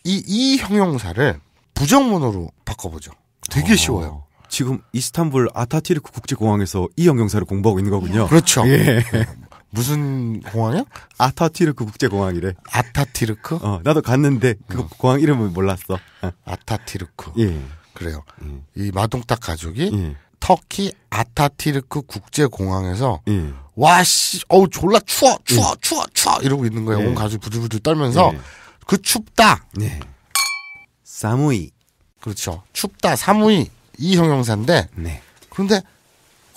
이, 이 형용사를 부정문으로 바꿔보죠. 되게 어. 쉬워요. 지금 이스탄불 아타티르크 국제공항에서 이 형용사를 공부하고 있는 거군요. 그렇죠. 예. [laughs] 무슨 공항이요 아타티르크 국제공항이래. 아타티르크? 어, 나도 갔는데 그 어. 공항 이름을 몰랐어. 어. 아타티르크. 예. 그래요. 음. 이 마동탁 가족이 예. 터키 아타티르크 국제공항에서 예. 와씨 어우 졸라 추워 예. 추워 예. 추워 추워 이러고 있는 거예요. 예. 온 가죽 부들부들 떨면서 예. 그 춥다. 네. 사무이 그렇죠. 춥다 사무이 이 형용사인데 네. 그런데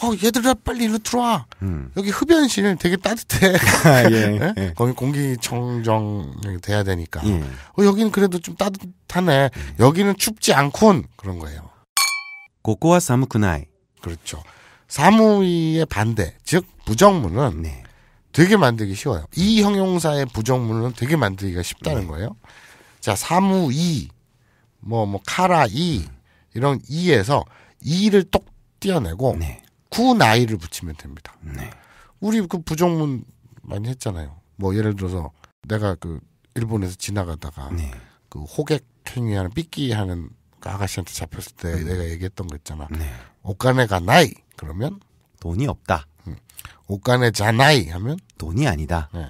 어 얘들아 빨리 일로 들어와 음. 여기 흡연실 되게 따뜻해 [laughs] 아, 예, 네? 예. 거기 공기청정이 돼야 되니까 예. 어, 여기는 그래도 좀 따뜻하네 음. 여기는 춥지 않군 그런 거예요 고코와 사무쿠나이 그렇죠. 사무의 반대, 즉 부정문은 네. 되게 만들기 쉬워요. 이 형용사의 부정문은 되게 만들기가 쉽다는 네. 거예요. 자, 사무이, 뭐, 뭐, 카라이, 이런 이에서 이를 똑 떼어내고, 네. 구나이를 붙이면 됩니다. 네. 우리 그 부정문 많이 했잖아요. 뭐, 예를 들어서 내가 그 일본에서 지나가다가 네. 그 호객 행위하는 삐끼 하는 그 아가씨한테 잡혔을 때 음. 내가 얘기했던 거 있잖아. 네. 옷가네가 나이 그러면 돈이 없다. 옷가네자 음. 나이 하면 돈이 아니다. 네.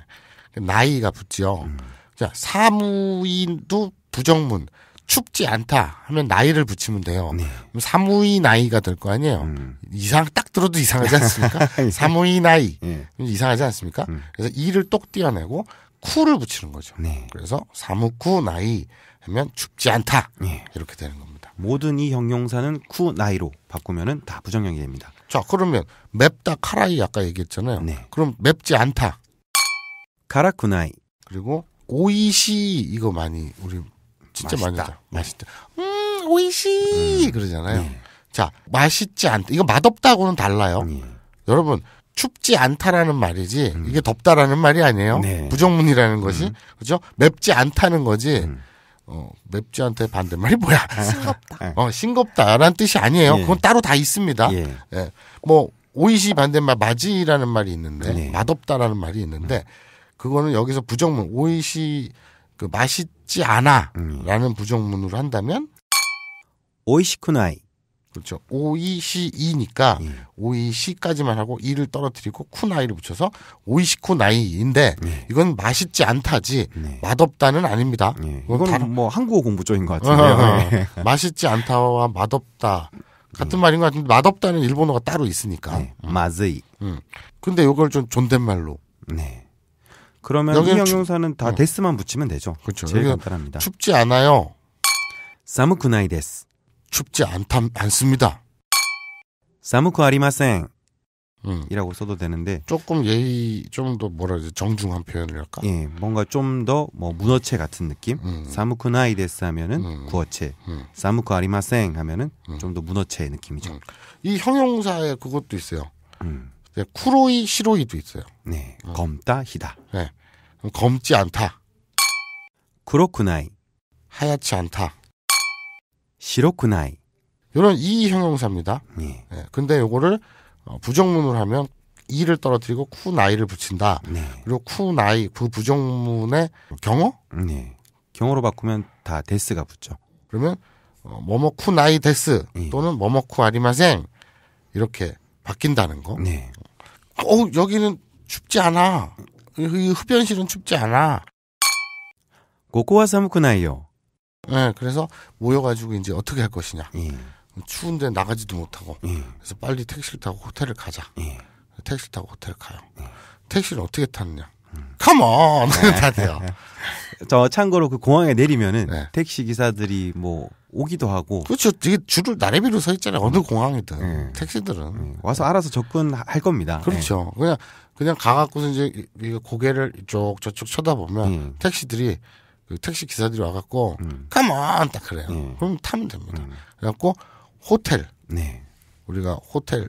나이가 붙지요. 음. 자 사무인도 부정문 춥지 않다 하면 나이를 붙이면 돼요. 네. 그럼 사무이 나이가 될 거 아니에요. 음. 이상 딱 들어도 이상하지 않습니까? [laughs] 예. 사무이 나이 네. 이상하지 않습니까? 음. 그래서 이를 똑 띄어내고 쿠를 붙이는 거죠. 네. 그래서 사무쿠 나이 하면 춥지 않다 예. 이렇게 되는 겁니다. 모든 이 형용사는 쿠나이로 바꾸면은 다 부정형이 됩니다. 자, 그러면 맵다 카라이 아까 얘기했잖아요. 네. 그럼 맵지 않다. 카라쿠나이. 그리고 오이시 이거 많이 우리 진짜 맛있다. 많이 하죠. 맛있다. 음, 오이시 음. 그러잖아요. 네. 자, 맛있지 않다. 이거 맛없다고는 달라요. 네. 여러분, 춥지 않다라는 말이지 음. 이게 덥다라는 말이 아니에요. 네. 부정문이라는 것이 음. 그렇죠? 맵지 않다는 거지. 음. 어, 맵지한테 반대말이 뭐야? 싱겁다. [laughs] 어, 싱겁다라는 뜻이 아니에요. 예. 그건 따로 다 있습니다. 예. 예. 뭐 오이시 반대말 맞이라는 말이 있는데 예. 맛없다라는 말이 있는데 그거는 여기서 부정문 오이시 그 맛있지 않아라는 음. 부정문으로 한다면 오이시쿠나이 그렇죠. 오이시이니까 예. 오이시까지만 하고 이를 떨어뜨리고 쿠나이를 붙여서 오이시쿠나이인데 예. 이건 맛있지 않다지 네. 맛없다는 아닙니다. 예. 이건 다, 뭐 한국어 공부적인것 같은데요. 예. [laughs] 맛있지 않다와 맛없다 같은 음. 말인 것 같은데 맛없다는 일본어가 따로 있으니까. 네. 음. 맛의. 이 음. 근데 이걸 좀 존댓말로. 네. 그러면 이 형용사는 추... 다 음. 데스만 붙이면 되죠. 그렇죠. 제일 간단합니다. 춥지 않아요. 사무쿠나이 데스. 춥지 않다, 않습니다. 사무쿠 아리마생. 음. 이라고 써도 되는데 조금 예의 좀 더 뭐라 그러지 정중한 표현을할까예 뭔가 좀 더뭐 문어체 같은 느낌 음. 사무쿠 나이 데스 하면은 음. 구어체 음. 사무쿠 아리마생 하면은 음. 좀더 문어체 의 느낌이죠 이 형용사에 그것도 있어요 네, 쿠로이 시로이도 있어요 네 검다 히다 네 검지 않다 그렇구나이 하얗지 않다 시로쿠나이. 이런 이 형용사입니다. 예. 예. 근데 요거를 어, 부정문으로 하면 이를 떨어뜨리고 쿠나이를 붙인다. 네. 그리고 쿠나이 그 부정문의 경어? 네. 경어로 바꾸면 다 데스가 붙죠. 그러면 어, 뭐뭐 쿠나이 데스 예. 또는 뭐뭐 쿠 아리마생 이렇게 바뀐다는 거. 네. 어 여기는 춥지 않아. 이 흡연실은 춥지 않아. 고코와 사무쿠나이요. 네, 그래서 모여가지고 이제 어떻게 할 것이냐. 예. 추운데 나가지도 못하고. 예. 그래서 빨리 택시를 타고 호텔을 가자. 예. 택시 를 타고 호텔 가요. 택시를 어떻게 탔느냐. 컴온! 음. [laughs] 다 돼요. 네. 저 참고로 그 공항에 내리면은 네. 택시 기사들이 뭐 오기도 하고. 그렇죠. 이게 줄을 나래비로 서 있잖아요. 어느 음. 공항이든 음. 택시들은 음. 와서 알아서 접근할 겁니다. 그렇죠. 네. 그냥 그냥 가갖고서 이제 고개를 쪽 저쪽 쳐다보면 예. 택시들이 그 택시 기사들이 와갖고 가만 음. 딱 그래요. 음. 그럼 타면 됩니다. 음. 그래갖고 호텔 네. 우리가 호텔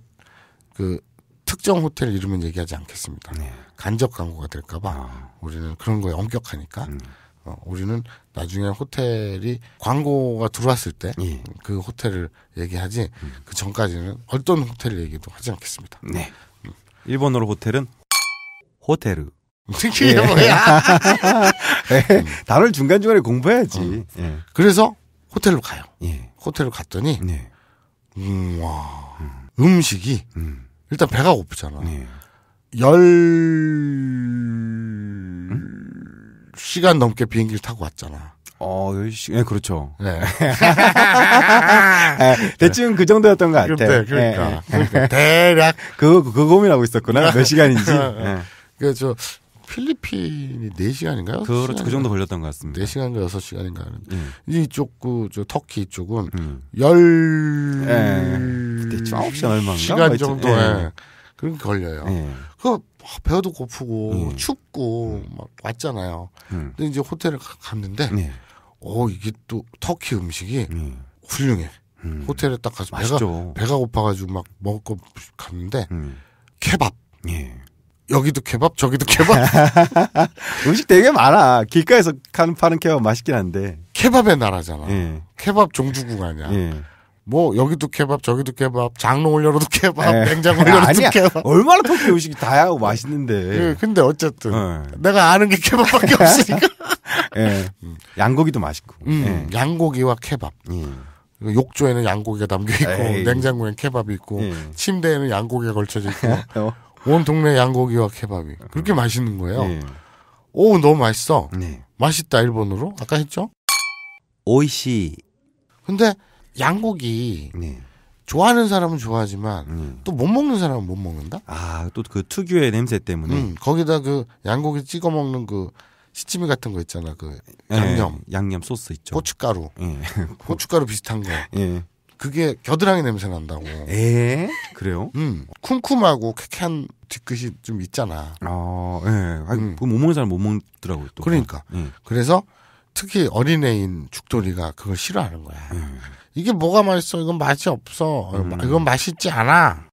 그 특정 호텔 이름은 얘기하지 않겠습니다. 네. 간접 광고가 될까봐 아. 우리는 그런 거에 엄격하니까 음. 어, 우리는 나중에 호텔이 광고가 들어왔을 때그 예. 그 호텔을 얘기하지 음. 그 전까지는 어떤 호텔 얘기도 하지 않겠습니다. 네. 일본어로 호텔은 호텔 특히 예. 뭐야? 단어를 [laughs] 예. 중간 중간에 공부해야지. 어. 예. 그래서 호텔로 가요. 호텔로 갔더니 음, 와 음. 식이 음. 일단 배가 고프잖아. 열 시간 넘게 비행기를 타고 왔잖아. 어, 1시 예, 그렇죠. 네. [laughs] 대충 그 정도였던 것 같아요. 네, 그러니까. 네. 그러니까. 대략. 그그 [laughs] 그 고민하고 있었구나. 몇 시간인지. 네. 그 저, 필리핀이 4시간인가요? 그렇죠. 그 정도 걸렸던 것 같습니다. 4시간인가 6시간인가. 음. 예. 이쪽, 그, 저, 터키 쪽은 음. 10... 예. 그때쯤 9시간 얼마인가? 시간 정도에. 예. 그런게 걸려요. 예. 그 배도 고프고 예. 춥고 음. 막 왔잖아요. 음. 근데 이제 호텔을 갔는데 예. 어 이게 또 터키 음식이 음. 훌륭해. 음. 호텔에 딱 가서 맛 배가 배가 고파가지고 막 먹고 갔는데 음. 케밥. 예. 여기도 케밥 저기도 케밥 [laughs] 음식 되게 많아 길가에서 파는 케밥 맛있긴 한데 케밥의 나라잖아 예. 케밥 종주국 아니야 예. 뭐 여기도 케밥 저기도 케밥 장롱을 열어도 케밥 에. 예. 냉장고를 열어도 아니야. 케밥 얼마나 토끼 음식이 다양하고 맛있는데 예, 근데 어쨌든 어. 내가 아는 게 케밥밖에 없으니까 [laughs] 예. 음. 양고기도 맛있고 음, 예. 양고기와 케밥 음. 욕조에는 양고기가 담겨 있고 냉장고에는 케밥이 있고 침대에는 양고기가 걸쳐져 있고 [laughs] 어. 온 동네 양고기와 케밥이 그렇게 맛있는 거예요. 네. 오 너무 맛있어. 네. 맛있다 일본어로 아까 했죠? 오이시. 근데 양고기 네. 좋아하는 사람은 좋아하지만 음. 네. 또못 먹는 사람은 못 먹는다. 아 또 그 특유의 냄새 때문에. 음, 거기다 그 양고기 찍어 먹는 그 시치미 같은 거 있잖아 그 양념 예, 양념 소스 있죠 고춧가루 예. [laughs] 고춧가루 비슷한 거 예. 그게 겨드랑이 냄새 난다고. 에? 예? 그래요? 음. 쿰쿰하고 쾌쾌한 뒤끝이 좀 있잖아. 아, 예. 음. 그못 먹는 사람 못 먹더라고요, 또. 그러니까. 음. 그래서 특히 어린애인 죽돌이가 그걸 싫어하는 거야. 음. 이게 뭐가 맛있어? 이건 맛이 없어. 음. 이건 맛있지 않아.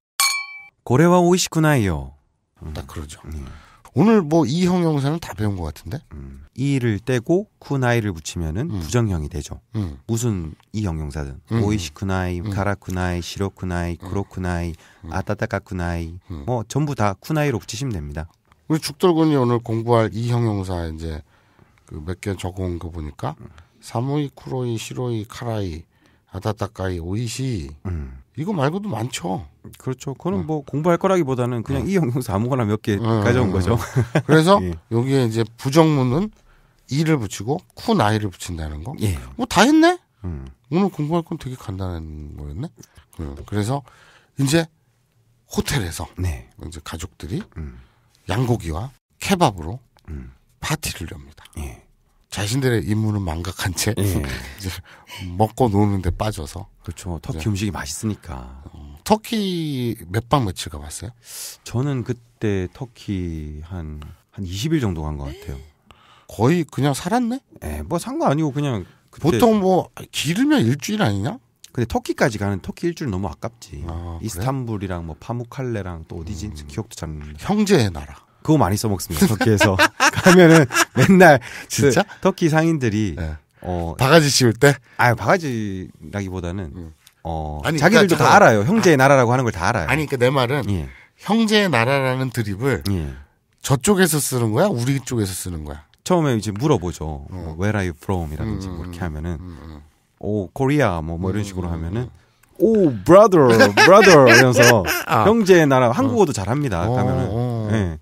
고래와 오이시쿠나이요. 딱 그러죠. 음. 오늘 뭐 이 형용사는 다 배운 것 같은데? 음. 이를 떼고 쿠나이를 붙이면은 음. 부정형이 되죠. 음. 무슨 이 형용사든 음. 오이시쿠나이, 음. 카라쿠나이 시로쿠나이, 쿠로쿠나이, 음. 아따따카쿠나이 뭐 전부 다 쿠나이로 붙이시면 됩니다. 우리 죽돌군이 오늘 공부할 이 형용사 이제 그 몇 개 적어온 거 보니까 사무이, 쿠로이, 시로이, 카라이, 아따따카이, 오이시 음. 이거 말고도 많죠. 그렇죠. 그거는 어. 뭐 공부할 거라기보다는 그냥 어. 이 형용사 아무거나 몇개 어, 어, 가져온 어. 거죠. [laughs] 그래서 예. 여기에 이제 부정문은 이를 붙이고 쿠나이를 붙인다는 거. 예. 뭐다 했네. 음. 오늘 공부할 건 되게 간단한 거였네. 음. 그래서 이제 호텔에서 네. 이제 가족들이 음. 양고기와 케밥으로 음. 파티를 엽니다. 예. 자신들의 임무는 망각한 채 예. [laughs] 먹고 노는데 빠져서 그렇죠. 터키 음식이 맛있으니까. 어. 터키 몇 박 며칠 가봤어요? 저는 그때 터키 한, 한 20일 정도 간것 네. 같아요. 거의 그냥 살았네? 예, 뭐산 거 아니고 그냥. 그때... 보통 뭐, 길으면 일주일 아니냐? 근데 터키까지 가는 터키 일주일 너무 아깝지. 아, 이스탄불이랑 뭐파묵칼레랑또 어디지? 음... 기억도 잘 안. 르 형제의 나라. 그거 많이 써먹습니다. 터키에서 [laughs] 가면은 맨날 그 진짜 그 터키 상인들이 네. 어 바가지 씌울 때? 아 바가지라기보다는 음. 어, 아니, 그러니까 자기들도 그러니까 다 알아요. 형제의 아, 나라라고 하는 걸 다 알아요. 아니, 그러니까 내 말은 예. 형제의 나라라는 드립을 예. 저쪽에서 쓰는 거야? 우리 쪽에서 쓰는 거야? 처음에 이제 물어보죠. 음. 뭐, Where are you from? 이라든지 음, 뭐 이렇게 음, 하면은 음, 음, 오, 코리아 뭐, 뭐 이런 식으로 하면은 오, brother, brother 이러면서 [laughs] 아. 형제의 나라 어. 한국어도 잘합니다. 어, 가면은 어, 예.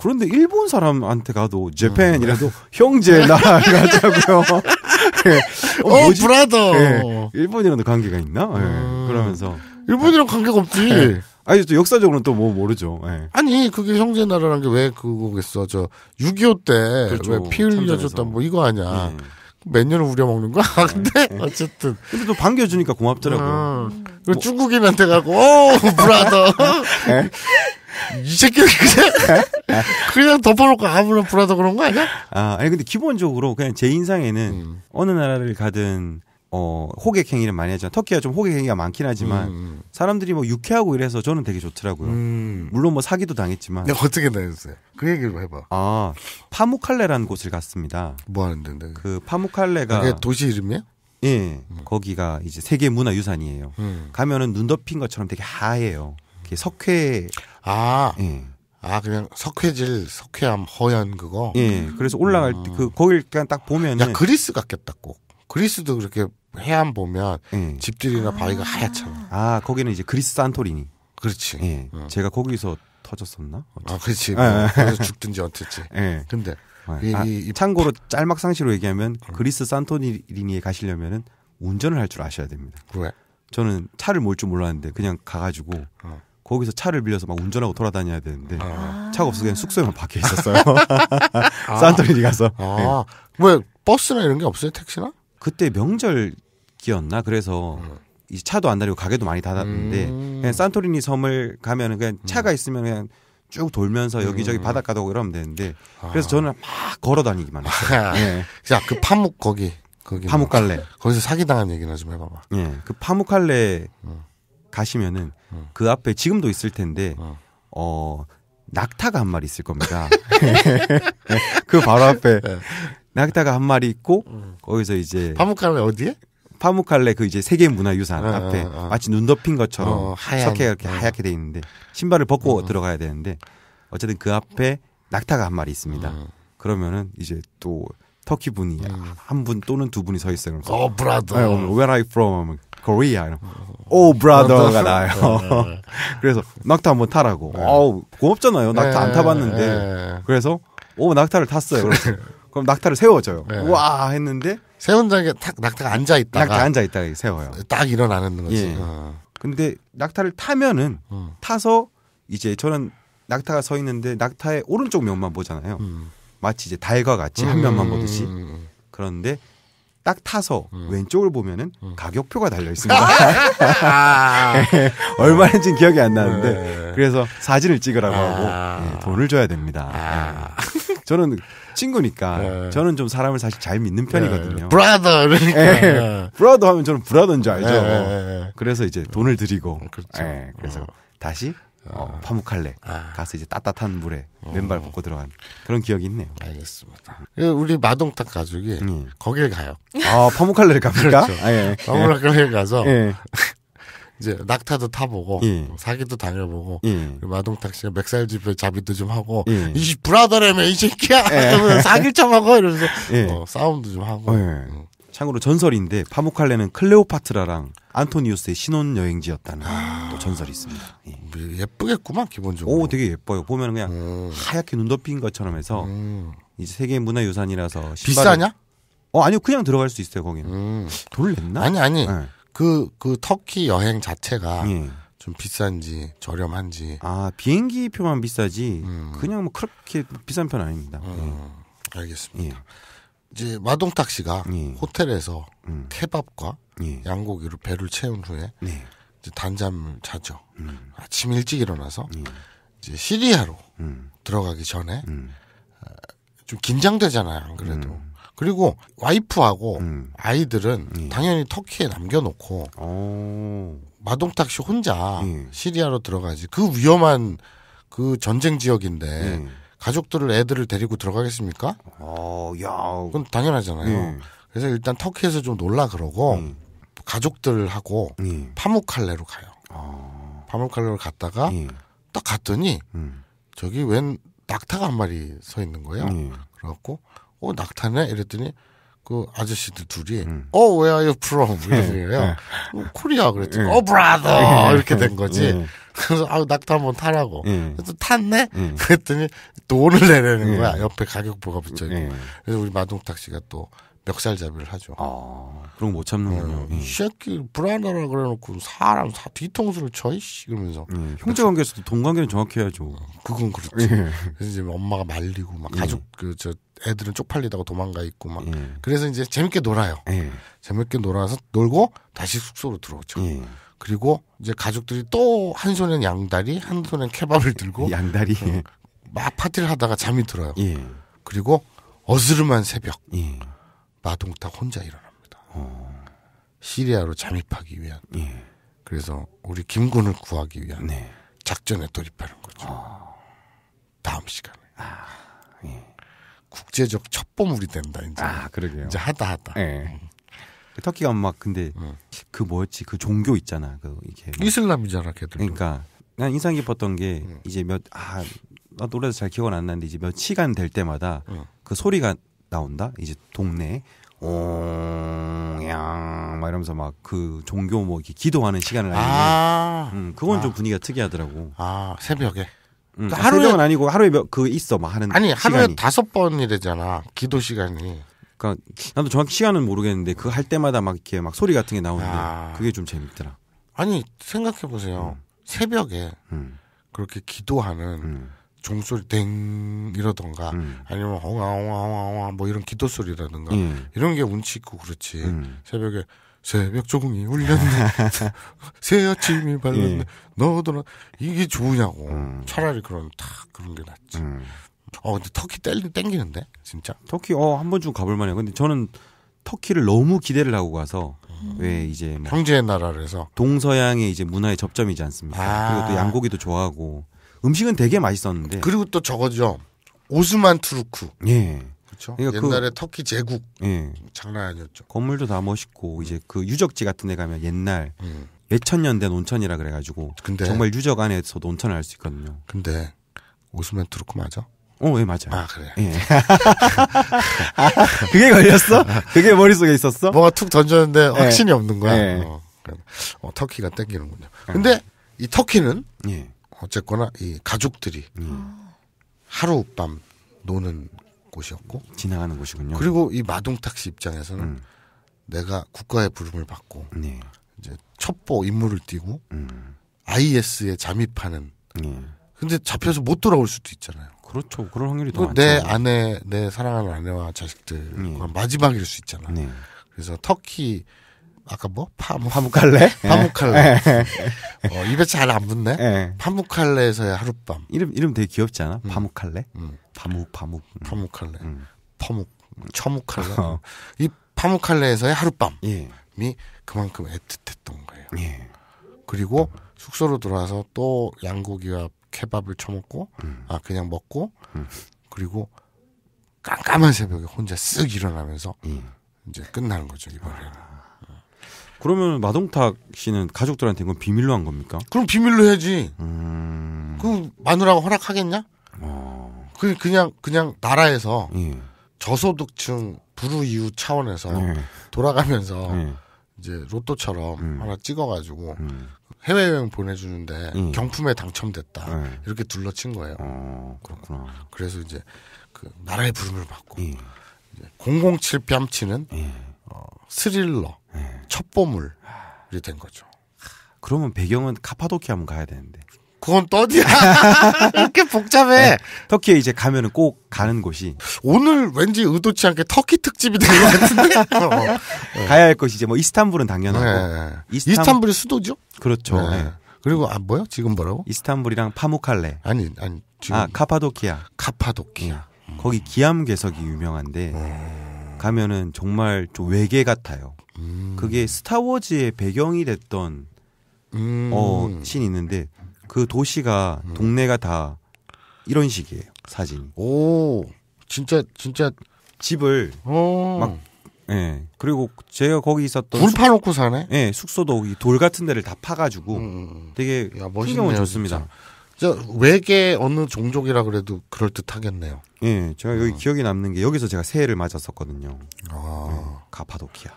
그런데 일본 사람한테 가도 재팬이라도 형제의 네. 나라 가자고요. [laughs] [laughs] 어, 뭐 브라더. 예, 일본이랑도 관계가 있나? 예, 아. 그러면서. 일본이랑 관계가 없지. 예. 아니, 또 역사적으로는 또 뭐 모르죠. 예. 아니, 그게 형제 나라라는 게 왜 그거겠어. 저, 6.25 때, 그렇죠. 흘려줬던 뭐 이거 아냐. 예. 몇 년을 우려먹는 거야? [laughs] 근데 예. 어쨌든. 근데 또 반겨주니까 고맙더라고요. 아, 뭐. 중국인한테 가고, 오, 어, 브라더. 예? [laughs] 이 새끼를 그냥 [laughs] 그냥 덮어놓고 아무런불어도 그런 거 아니야? 아 아니 근데 기본적으로 그냥 제 인상에는 음. 어느 나라를 가든 어 호객 행위를 많이 하잖아. 터키가 좀 호객 행위가 많긴 하지만 음, 음. 사람들이 뭐 유쾌하고 이래서 저는 되게 좋더라고요. 음. 물론 뭐 사기도 당했지만. 야 어떻게 당했어요? 그 얘기를 해봐. 아 파무칼레라는 곳을 갔습니다. 뭐 하는 데인데? 그 파무칼레가 그게 도시 이름이야? 예, 음. 거기가 이제 세계 문화유산이에요. 음. 가면은 눈 덮인 것처럼 되게 하얘요. 이렇게 석회 아. 예. 아 그냥 석회질 석회암 허연 그거 예 음. 그래서 올라갈 음. 그 거길 그냥 딱 보면 야 그리스 같겠다 꼭 그리스도 그렇게 해안 보면 예. 집들이나 바위가 하얗잖아 아 거기는 이제 그리스 산토리니 그렇지 예 음. 제가 거기서 터졌었나 어쨌든. 아 그렇지 그래서 예. 뭐, 죽든지 어쨌지 예 근데 아, 이, 아, 이, 참고로 짤막상시로 얘기하면 음. 그리스 산토리니에 가시려면은 운전을 할 줄 아셔야 됩니다 왜 저는 차를 몰 줄 몰랐는데 그냥 가가지고 어. 거기서 차를 빌려서 막 운전하고 돌아다녀야 되는데 아. 차가 없어서 그냥 숙소에만 박혀 있었어요. [laughs] 아. 산토리니 가서. 아. 네. 왜 버스나 이런 게 없어요? 택시나? 그때 명절기였나 그래서 음. 이 차도 안 다니고 가게도 많이 닫았는데 음. 그냥 산토리니 섬을 가면은 그냥 음. 차가 있으면 그냥 쭉 돌면서 여기저기 음. 바닷가도 오고 이러면 되는데 아. 그래서 저는 막 걸어 다니기만 했어요. 네. [laughs] 예. 자그 파묵 거기 뭐 파묵갈래 거기서 사기 당한 얘기나 좀 해봐봐. 예, 그 파묵갈래 음. 가시면은 어. 그 앞에 지금도 있을 텐데 어, 어 낙타가 한 마리 있을 겁니다. [laughs] 그 바로 앞에 네. 낙타가 한 마리 있고 음. 거기서 이제 파묵칼레 어디에? 파묵칼레 그 이제 세계 문화유산 어, 앞에 어, 어. 마치 눈 덮인 것처럼 어, 하 석회가 어. 이렇게 하얗게 돼 있는데 신발을 벗고 들어가야 되는데 어쨌든 그 앞에 낙타가 한 마리 있습니다. 그러면은 이제 또 터키 분이 음. 한분 또는 두 분이 서 있어요. 어, 브라더. 네, Where are Korea. 오 브라더가 어, 나요. 어, 어. [laughs] 그래서 낙타 한번 타라고. 네. 어우 고맙잖아요. 낙타 안 네, 타봤는데. 네. 그래서 오 낙타를 탔어요. 그래서 그렇죠. 그럼 낙타를 세워줘요. 네. 우와 했는데 세운 자리에 탁 낙타가 앉아 있다가 낙타 앉아 있다가 세워요. 딱 일어나는 거지. 예. 어. 근데 낙타를 타면은 어. 타서 이제 저는 낙타가 서 있는데 낙타의 오른쪽 면만 보잖아요. 음. 마치 이제 달과 같이 음. 한 면만 보듯이. 음, 음, 음. 그런데 딱 타서 음. 왼쪽을 보면은 음. 가격표가 달려 있습니다. 아. [laughs] 얼마인지 기억이 안 나는데 네. 그래서 사진을 찍으라고 아. 하고 예, 돈을 줘야 됩니다. 아. 예. 저는 친구니까 네. 저는 좀 사람을 사실 잘 믿는 네. 편이거든요. 브라더 그러니까 브라더 하면 저는 브라더인 줄 알죠. 네, 네, 그래서 이제 돈을 드리고 그렇죠. 예, 그래서 어. 다시 어, 파묵칼래 아. 아. 가서 이제 따뜻한 물에 어. 맨발 벗고 들어간 그런 기억이 있네요. 알겠습니다. 그 우리 마동탁 가족이 음. 거길 가요. 아파묵칼래를 갑니까? 그렇죠. 아, 예. 파묵칼레 예. 가서 예. 이제 낙타도 타보고 예. 사기도 당해보고 예. 마동탁 씨가 맥살집에 잡이도좀 하고 예. 이 브라더라며 이 새끼야 예. 사기를 좀 하고 이러면서 예. 어, 싸움도 좀 하고. 어, 음. 참고로 전설인데 파묵칼레는 클레오파트라랑 안토니우스의 신혼여행지였다는 아... 또 전설이 있습니다. 예. 쁘겠구만 기본적으로. 오 되게 예뻐요. 보면 그냥 음... 하얗게 눈 덮인 것처럼 해서 음... 이제 세계 문화유산이라서 신발을... 비싸냐? 어 아니요 그냥 들어갈 수 있어요 거기는. 음... 돈을 냈나? 아니 아니 그그 네. 그, 그 터키 여행 자체가 예. 좀 비싼지 저렴한지. 아 비행기표만 비싸지 음. 그냥 뭐 그렇게 비싼 편 아닙니다. 예. 음. 알겠습니다. 예. 이제 마동탁 씨가 예. 호텔에서 음. 케밥과 예. 양고기로 배를 채운 후에 예. 이제 단잠을 자죠. 음. 아침 일찍 일어나서 예. 이제 시리아로 음. 들어가기 전에 어, 좀 긴장되잖아요. 안 그래도 음. 그리고 와이프하고 음. 아이들은 예. 당연히 터키에 남겨놓고 오. 어. 마동탁 씨 혼자 예. 시리아로 들어가지 그 위험한 그 전쟁 지역인데. 가족들을 애들을 데리고 들어가겠습니까? 어, 야, 그건 당연하잖아요. 음. 그래서 일단 터키에서 좀 놀라 그러고 음. 가족들하고 음. 예. 파묵칼레로 가요. 어. 아. 파묵칼레로 갔다가 딱 갔더니 음. 저기 웬 낙타가 한 마리 서 있는 거예요. 그래갖고 어 낙타네 이랬더니 그 아저씨들 둘이 음. Oh, where are you from? 음. 이러래요. 네. 뭐 코리아 그랬지. 음. 어, 브라더 음. 이렇게 된 거지. 그래서 아 낙타 한번 타라고. 음. 그래 탔네. 음. 그랬더니 돈을 내라는 거야. 음. 옆에 가격표가 붙여 있고. 그래서 우리 마동탁 씨가 또 멱살잡이를 하죠. 아, 그럼 못 참는군요. 네. 이 새끼 브라더라 그래놓고 사람 사 뒤통수를 쳐 이씨 이러면서 형제 관계에서도 돈 관계는 정확해야죠. 그건 그렇지. 예. 그래서 이제 엄마가 말리고 막 예. 가족 그저 애들은 쪽팔리다고 도망가 있고 막 예. 그래서 이제 재밌게 놀아요. 예. 재밌게 놀아서 놀고 다시 숙소로 들어오죠. 예. 그리고 이제 가족들이 또 한 손엔 양다리, 한 손엔 케밥을 들고 [laughs] 양다리 어, 막 파티를 하다가 잠이 들어요. 예. 그리고 어스름한 새벽 예. 마동탁 혼자 일어납니다. 어. 시리아로 잠입하기 위한 예. 그래서 우리 김군을 구하기 위한 네. 작전에 돌입하는 거죠. 어. 다음 시간에. 아. 국제적 첩보물이 된다 이제. 아 그러게요. 이제 하다 하다. 네. 터키가 막 근데 응. 음. 그 뭐였지 그 종교 있잖아 그 이게 이슬람이잖아 걔들. 그러니까 난 인상 깊었던 게 응. 음. 이제 몇아 노래도 잘 기억은 안 나는데 이제 몇 시간 될 때마다 응. 그 소리가 나온다 이제 동네 오양막 이러면서 막 그 종교 뭐 이렇게 기도하는 시간을 아, 음, 그건 아. 좀 분위기가 특이하더라고. 아 새벽에. 음. 그러니까 아, 하루에 은 아니고 하루에 몇, 그 있어 막 뭐 하는 아니 하루에 시간이. 다섯 번이되잖아 기도 시간이. 그러니까 나도 정확히 시간은 모르겠는데 그할 때마다 막 이렇게 막 소리 같은 게 나오는데 아. 그게 좀 재밌더라. 아니 생각해 보세요. 음. 새벽에 음. 그렇게 기도하는 음. 종소리 댕 이러던가 음. 아니면 엉아엉아엉아 뭐 이런 기도 소리라든가 예. 이런 게 운치 있고 그렇지 새벽에 새벽 조공이 울렸네. [laughs] [laughs] 새 아침이 밝았네. 예. 너도라 이게 좋으냐고. 음. 차라리 그런 탁 그런 게 낫지. 음. 어 근데 터키 땡, 기는데 진짜. 터키 어한 번쯤 가볼만해. 근데 저는 터키를 너무 기대를 하고 가서 음. 왜 이제 뭐 형제의 나라라서 동서양의 이제 문화의 접점이지 않습니까? 아. 그리고 또 양고기도 좋아하고 음식은 되게 맛있었는데. 그리고 또 저거죠. 오스만 투르크. 예. 그렇죠. 그러니까 그 옛날에 그, 터키 제국 예. 장난 아니었죠. 건물도 다 멋있고 이제 그 유적지 같은 데 가면 옛날 음. 몇천 년대논천이라 그래가지고 정말 유적 안에서논천을알수 있거든요. 근데 오스만 트루크 맞아? 어, 예, 맞아요. 아, 그래. 예. [laughs] 그게 걸렸어? 그게 머릿속에 있었어? 뭐가 툭 던졌는데 예. 확신이 없는 거야. 예. 어, 어, 터키가 땡기는군요. 예. 근데 이 터키는 예. 어쨌거나 이 가족들이 하룻밤 노는 곳이었고 지나가는 곳이군요. 그리고 이 마동탁 씨 입장에서는 음. 내가 국가의 부름을 받고 네. 이제 첩보 임무를 띄고 음. IS에 잠입하는. 네. 근데 잡혀서 못 돌아올 수도 있잖아요. 그렇죠. 그런 확률이 더 많죠. 내 아내, 내 사랑하는 아내와 자식들 네. 마지막일 수 있잖아. 요 네. 그래서 터키 아까 뭐? 파, 파묵칼레? 파묵칼레. 어, 입에 잘 안 붙네? 예. 파묵칼레에서의 하룻밤. 이름, 이름 되게 귀엽지 않아? 음. 파묵칼레? 음. 파묵, 파묵. 음. 파묵칼레. 음. 퍼묵, 음. 처묵칼레. 어. 이 파묵칼레에서의 하룻밤이 예. 그만큼 애틋했던 거예요. 예. 그리고 숙소로 들어와서또 양고기와 케밥을 처먹고, 음. 아, 그냥 먹고, 음. 그리고 깜깜한 새벽에 혼자 쓱 일어나면서 예. 이제 끝나는 거죠, 이번에는. 그러면 마동탁 씨는 가족들한테 이건 비밀로 한 겁니까? 그럼 비밀로 해야지. 음... 그럼 마누라가 허락하겠냐? 어... 그 그냥 그냥 나라에서 예. 저소득층 불우이웃 차원에서 예. 돌아가면서 예. 이제 로또처럼 음. 하나 찍어가지고 음. 해외여행 보내주는데 음. 경품에 당첨됐다 네. 이렇게 둘러친 거예요. 어, 그렇구나. 그래서 이제 그 나라의 부름을 받고 예. 007 뺨치는 예. 어, 스릴러 네. 첫 보물이 된 거죠. 그러면 배경은 카파도키 한번 가야 되는데. 그건 또어디야 [laughs] 이렇게 복잡해. 네. 터키에 이제 가면은 꼭 가는 곳이. 오늘 왠지 의도치 않게 터키 특집이 된것 같은데. [laughs] 어. 네. 가야 할 것이 이제 뭐 이스탄불은 당연하고. 네. 이스탄불... 이 수도죠. 그렇죠. 네. 네. 그리고 아 뭐요? 지금 뭐라고? 이스탄불이랑 파묵칼레 아니 아니 지금. 아카파도키야카파도키야 음. 거기 기암 괴석이 유명한데. 음. 가면은 정말 좀 외계 같아요. 음. 그게 스타워즈의 배경이 됐던 음. 어, 신이 있는데 그 도시가 음. 동네가 다 이런 식이에요. 사진. 오. 진짜 진짜 집을 오. 어. 막 예. 그리고 제가 거기 있었던 불 파놓고 사네. 예, 숙소도 돌 같은 데를 다 파가지고 음, 음, 음. 되게 야, 멋있네요, 풍경은 좋습니다. 진짜. 저 외계 어느 종족이라 그래도 그럴 듯하겠네요. 예, 제가 여기 음. 기억에 남는 게 여기서 제가 새해를 맞았었거든요. 아, 예, 가파도키아.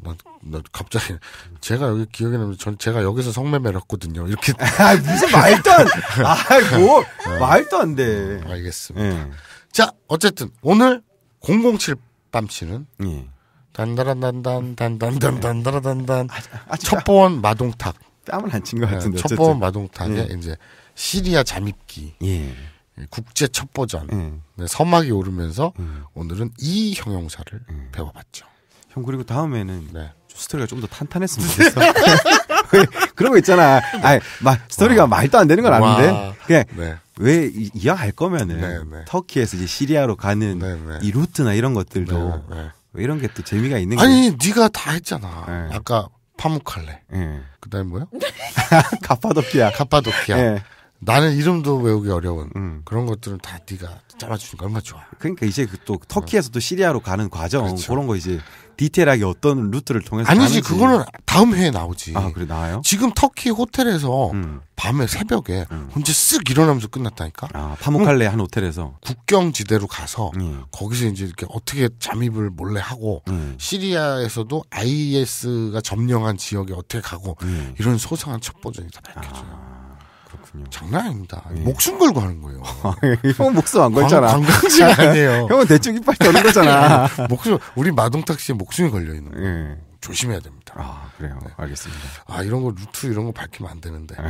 난, 난 갑자기 제가 여기 기억에 남는 전 제가 여기서 성매매를 했거든요. 이렇게 [laughs] 아, 무슨 말도 안, 아뭐 네. 아. 말도 안 돼. 음, 알겠습니다. 예. 자, 어쨌든 오늘 007밤치는 예. 단다란단단 단단단단단단단 예. 아, 아, 첫 번원 마동탁 뺨을 안 친 것 같은데 첫 번원 마동탁에 예. 이제 시리아 잠입기. 예. 국제 첩보전. 음. 서막이 오르면서 음. 오늘은 이 형용사를 음. 배워봤죠. 형 그리고 다음에는 네. 스토리가 좀 더 탄탄했으면 좋겠어. [laughs] 그런 거 있잖아. 네. 아막 스토리가 와. 말도 안 되는 건아닌데 그냥 네. 왜 이왕 할 거면은 네네. 네. 터키에서 이제 시리아로 가는 네네. 이 루트나 이런 것들도 네네. 뭐 이런 게 또 재미가 있는 게 아니 게... 네가 다 했잖아. 네. 아까 파묵칼레. 네. 그다음에 뭐야? [laughs] 카파도키아. 카파도키아. 네. 나는 이름도 외우기 어려운 음. 그런 것들은 다 네가 짜봐주니까 얼마나 좋아. 그러니까 이제 그또 터키에서 또 어. 시리아로 가는 과정 그렇죠. 그런 거 이제 디테일하게 어떤 루트를 통해서 아니지 가는지. 그거는 다음 회에 나오지. 아 그래 나와요? 지금 터키 호텔에서 음. 밤에 새벽에 음. 혼자 쓱 일어나면서 끝났다니까. 아 파묵칼레 한 호텔에서 국경 지대로 가서 예. 거기서 이제 이렇게 어떻게 잠입을 몰래 하고 예. 시리아에서도 IS가 점령한 지역에 어떻게 가고 예. 이런 소상한 첫 버전이 다 밝혀져요. 아. 그렇군요. 장난 아닙니다. 예. 목숨 걸고 하는 거예요. [laughs] 형은 목숨 안 걸잖아. 관광지 [laughs] 아니에요. 형은 대충 이빨 떠는 [laughs] 거잖아. 예. 목숨, 우리 마동탁 씨의 목숨이 걸려있는 거예요. 예. 조심해야 됩니다. 아, 그래요. 네. 알겠습니다. 아, 이런 거 루트 이런 거 밝히면 안 되는데. 아,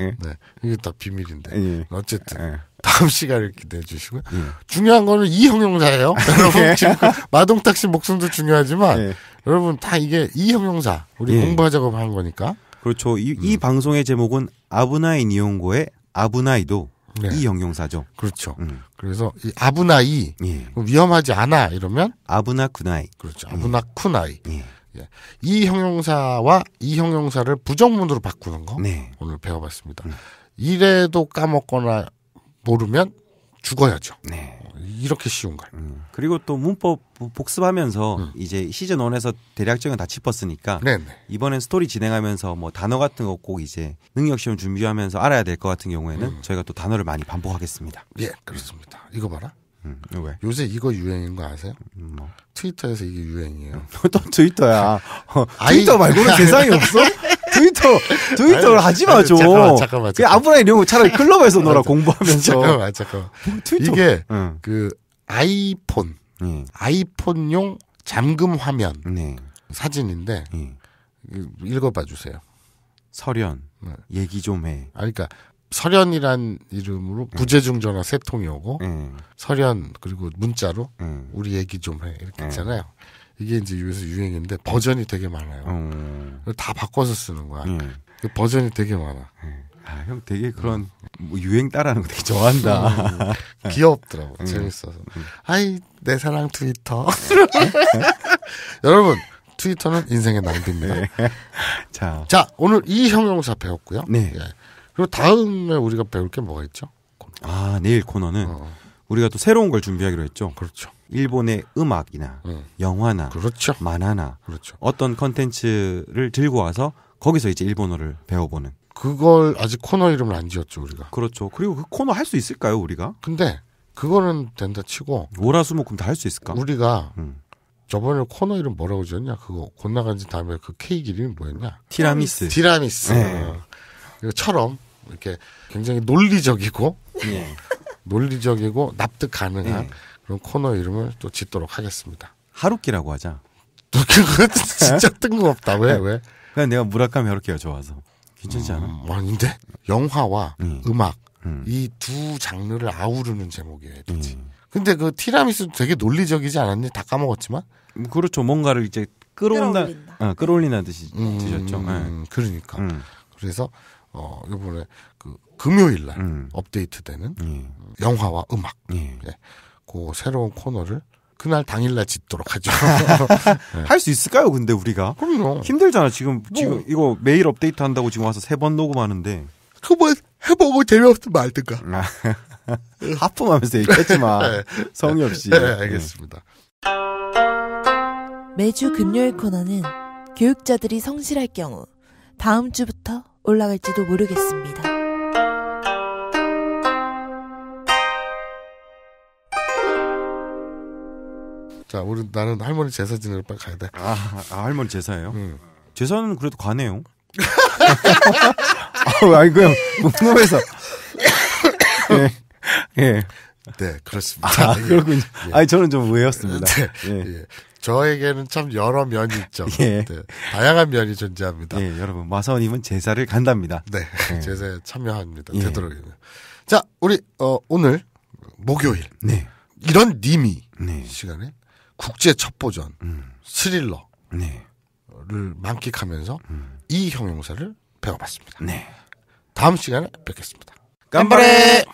예. 네. 이게 다 비밀인데. 예. 어쨌든. 예. 다음 시간을 기대해 주시고요. 예. 중요한 거는 이 형용사예요. 여러분, 지금 마동탁 씨 목숨도 중요하지만, 여러분 다 이게 이 형용사, 우리 공부하자고 하는 거니까. 그렇죠. 이, 음. 이 방송의 제목은 아브나이 니온고의 아브나이도 네. 이형용사죠 그렇죠. 음. 그래서 이 아브나이 예. 위험하지 않아 이러면 아브나쿠나이. 그렇죠. 예. 아브나쿠나이. 예. 예. 이 형용사와 이 형용사를 부정문으로 바꾸는 거 네. 오늘 배워봤습니다. 음. 이래도 까먹거나 모르면 죽어야죠. 네. 이렇게 쉬운가. 음. 그리고 또 문법 복습하면서 음. 이제 시즌 원에서 대략적인 다 짚었으니까 네네. 네. 이번엔 스토리 진행하면서 뭐 단어 같은 거 꼭 이제 능력 시험 준비하면서 알아야 될 것 같은 경우에는 음. 저희가 또 단어를 많이 반복하겠습니다. 예, 그렇습니다. 이거 봐라. 음, 왜? 요새 이거 유행인 거 아세요? 음, 뭐. 트위터에서 이게 유행이에요. [laughs] 또 트위터야. [laughs] 트위터 말고는 [laughs] 세상이 없어? 트위터 트위터를 하지 마죠 잠깐만 잠깐만. 잠깐만. 아무나 이런 거 차라리 [laughs] 클럽에서 놀아 공부하면서. 잠깐만 잠깐만. 트위터. 이게 응. 그 아이폰 네. 아이폰용 잠금 화면 네. 사진인데 네. 읽어봐 주세요. 설현 네. 얘기 좀 해. 아 그러니까 설현이란 이름으로 예. 부재중 전화 세 통이 오고 설현 그리고 문자로 우리 얘기 좀 해 이렇게 있잖아요. 이게 이제 요새 유행인데 버전이 되게 많아요. 음. 다 바꿔서 쓰는 거야. 음. 버전이 되게 많아. 예. 아, 형 되게 그런 뭐 유행 따라하는 거 되게 좋아한다. 음. [laughs] 귀엽더라고. 음. 재밌어서. 음. 아이, 내 사랑 트위터. [laughs] 여러분, 트위터는 인생의 낭비입니다. 네. [laughs] 자. 자, 오늘 이 형용사 배웠고요. 네. 예. 그리고 다음에 우리가 배울 게 뭐가 있죠? 아, 내일 코너는 어. 우리가 또 새로운 걸 준비하기로 했죠. 그렇죠. 일본의 음악이나 네. 영화나 그렇죠. 만화나 그렇죠. 어떤 컨텐츠를 들고 와서 거기서 이제 일본어를 배워보는. 그걸 아직 코너 이름을 안 지었죠 우리가. 그렇죠. 그리고 그 코너 할 수 있을까요 우리가? 근데 그거는 된다 치고 오라수목금 다 할 수 있을까? 우리가 음. 저번에 코너 이름 뭐라고 지었냐? 그거 곧 나간 지 다음에 그 케이크 이름이 뭐였냐? 티라미스. 티라미스. 네. 어. 처럼 이렇게 굉장히 논리적이고 네. 논리적이고 납득 가능한 네. 그런 코너 이름을 또 짓도록 하겠습니다. 하루키라고 하자. [laughs] 진짜 뜬금없다. 왜 네. 왜? 그냥 내가 무라카미 하루키가 좋아서 괜찮지 않아? 음, 아닌데 영화와 음. 악 음. 이두 장르를 아우르는 제목이에요. 도지 음. 근데 그 티라미수 되게 논리적이지 않았니? 다 까먹었지만. 음, 그렇죠. 뭔가를 이제 끌어온다. 끌어올린다. 아, 끌어올린는 듯이 드셨죠. 네. 그러니까. 음. 그래서 어, 요번에 그 금요일 날 음. 업데이트되는 음. 예. 영화와 음악. 음. 예. 그 새로운 코너를 그날 당일날 짓도록 하죠. 네. [laughs] 예. 할수 있을까요? 근데 우리가 그럼요. 힘들잖아. 지금 뭐. 지금 이거 매일 업데이트 한다고 지금 와서 세 번 녹음하는데 그번 해보고 재미없으면 말든가. 하품하면서 얘기했지 마. 네. 성의 없이. 네, 알겠습니다. 매주 금요일 코너는 교육자들이 성실할 경우 다음 주부터 올라갈지도 모르겠습니다. 자, 우리 나는 할머니 제사 지내러 빨리 가야 돼. 아, 아 할머니 제사예요? 응. 제사는 그래도 가네요. 아, 니 그냥 궁금해서. [laughs] 예. 예. 네, 그렇습니다. 아, 그렇군요. 예. 아니, 저는 좀외였습니다 네. 예. 예. 저에게는 참 여러 면이 있죠. [laughs] 예. 네, 다양한 면이 존재합니다. 예, 여러분 마사오님은 제사를 간답니다. 네, 예. [laughs] 제사에 참여합니다. 예. 되도록이면. 자, 우리 어, 오늘 목요일 네. 이런 님이 네. 시간에 국제 첩보전 음. 스릴러를 네. 만끽하면서 음. 이 형용사를 배워봤습니다. 네. 다음 시간에 뵙겠습니다. 깜바레!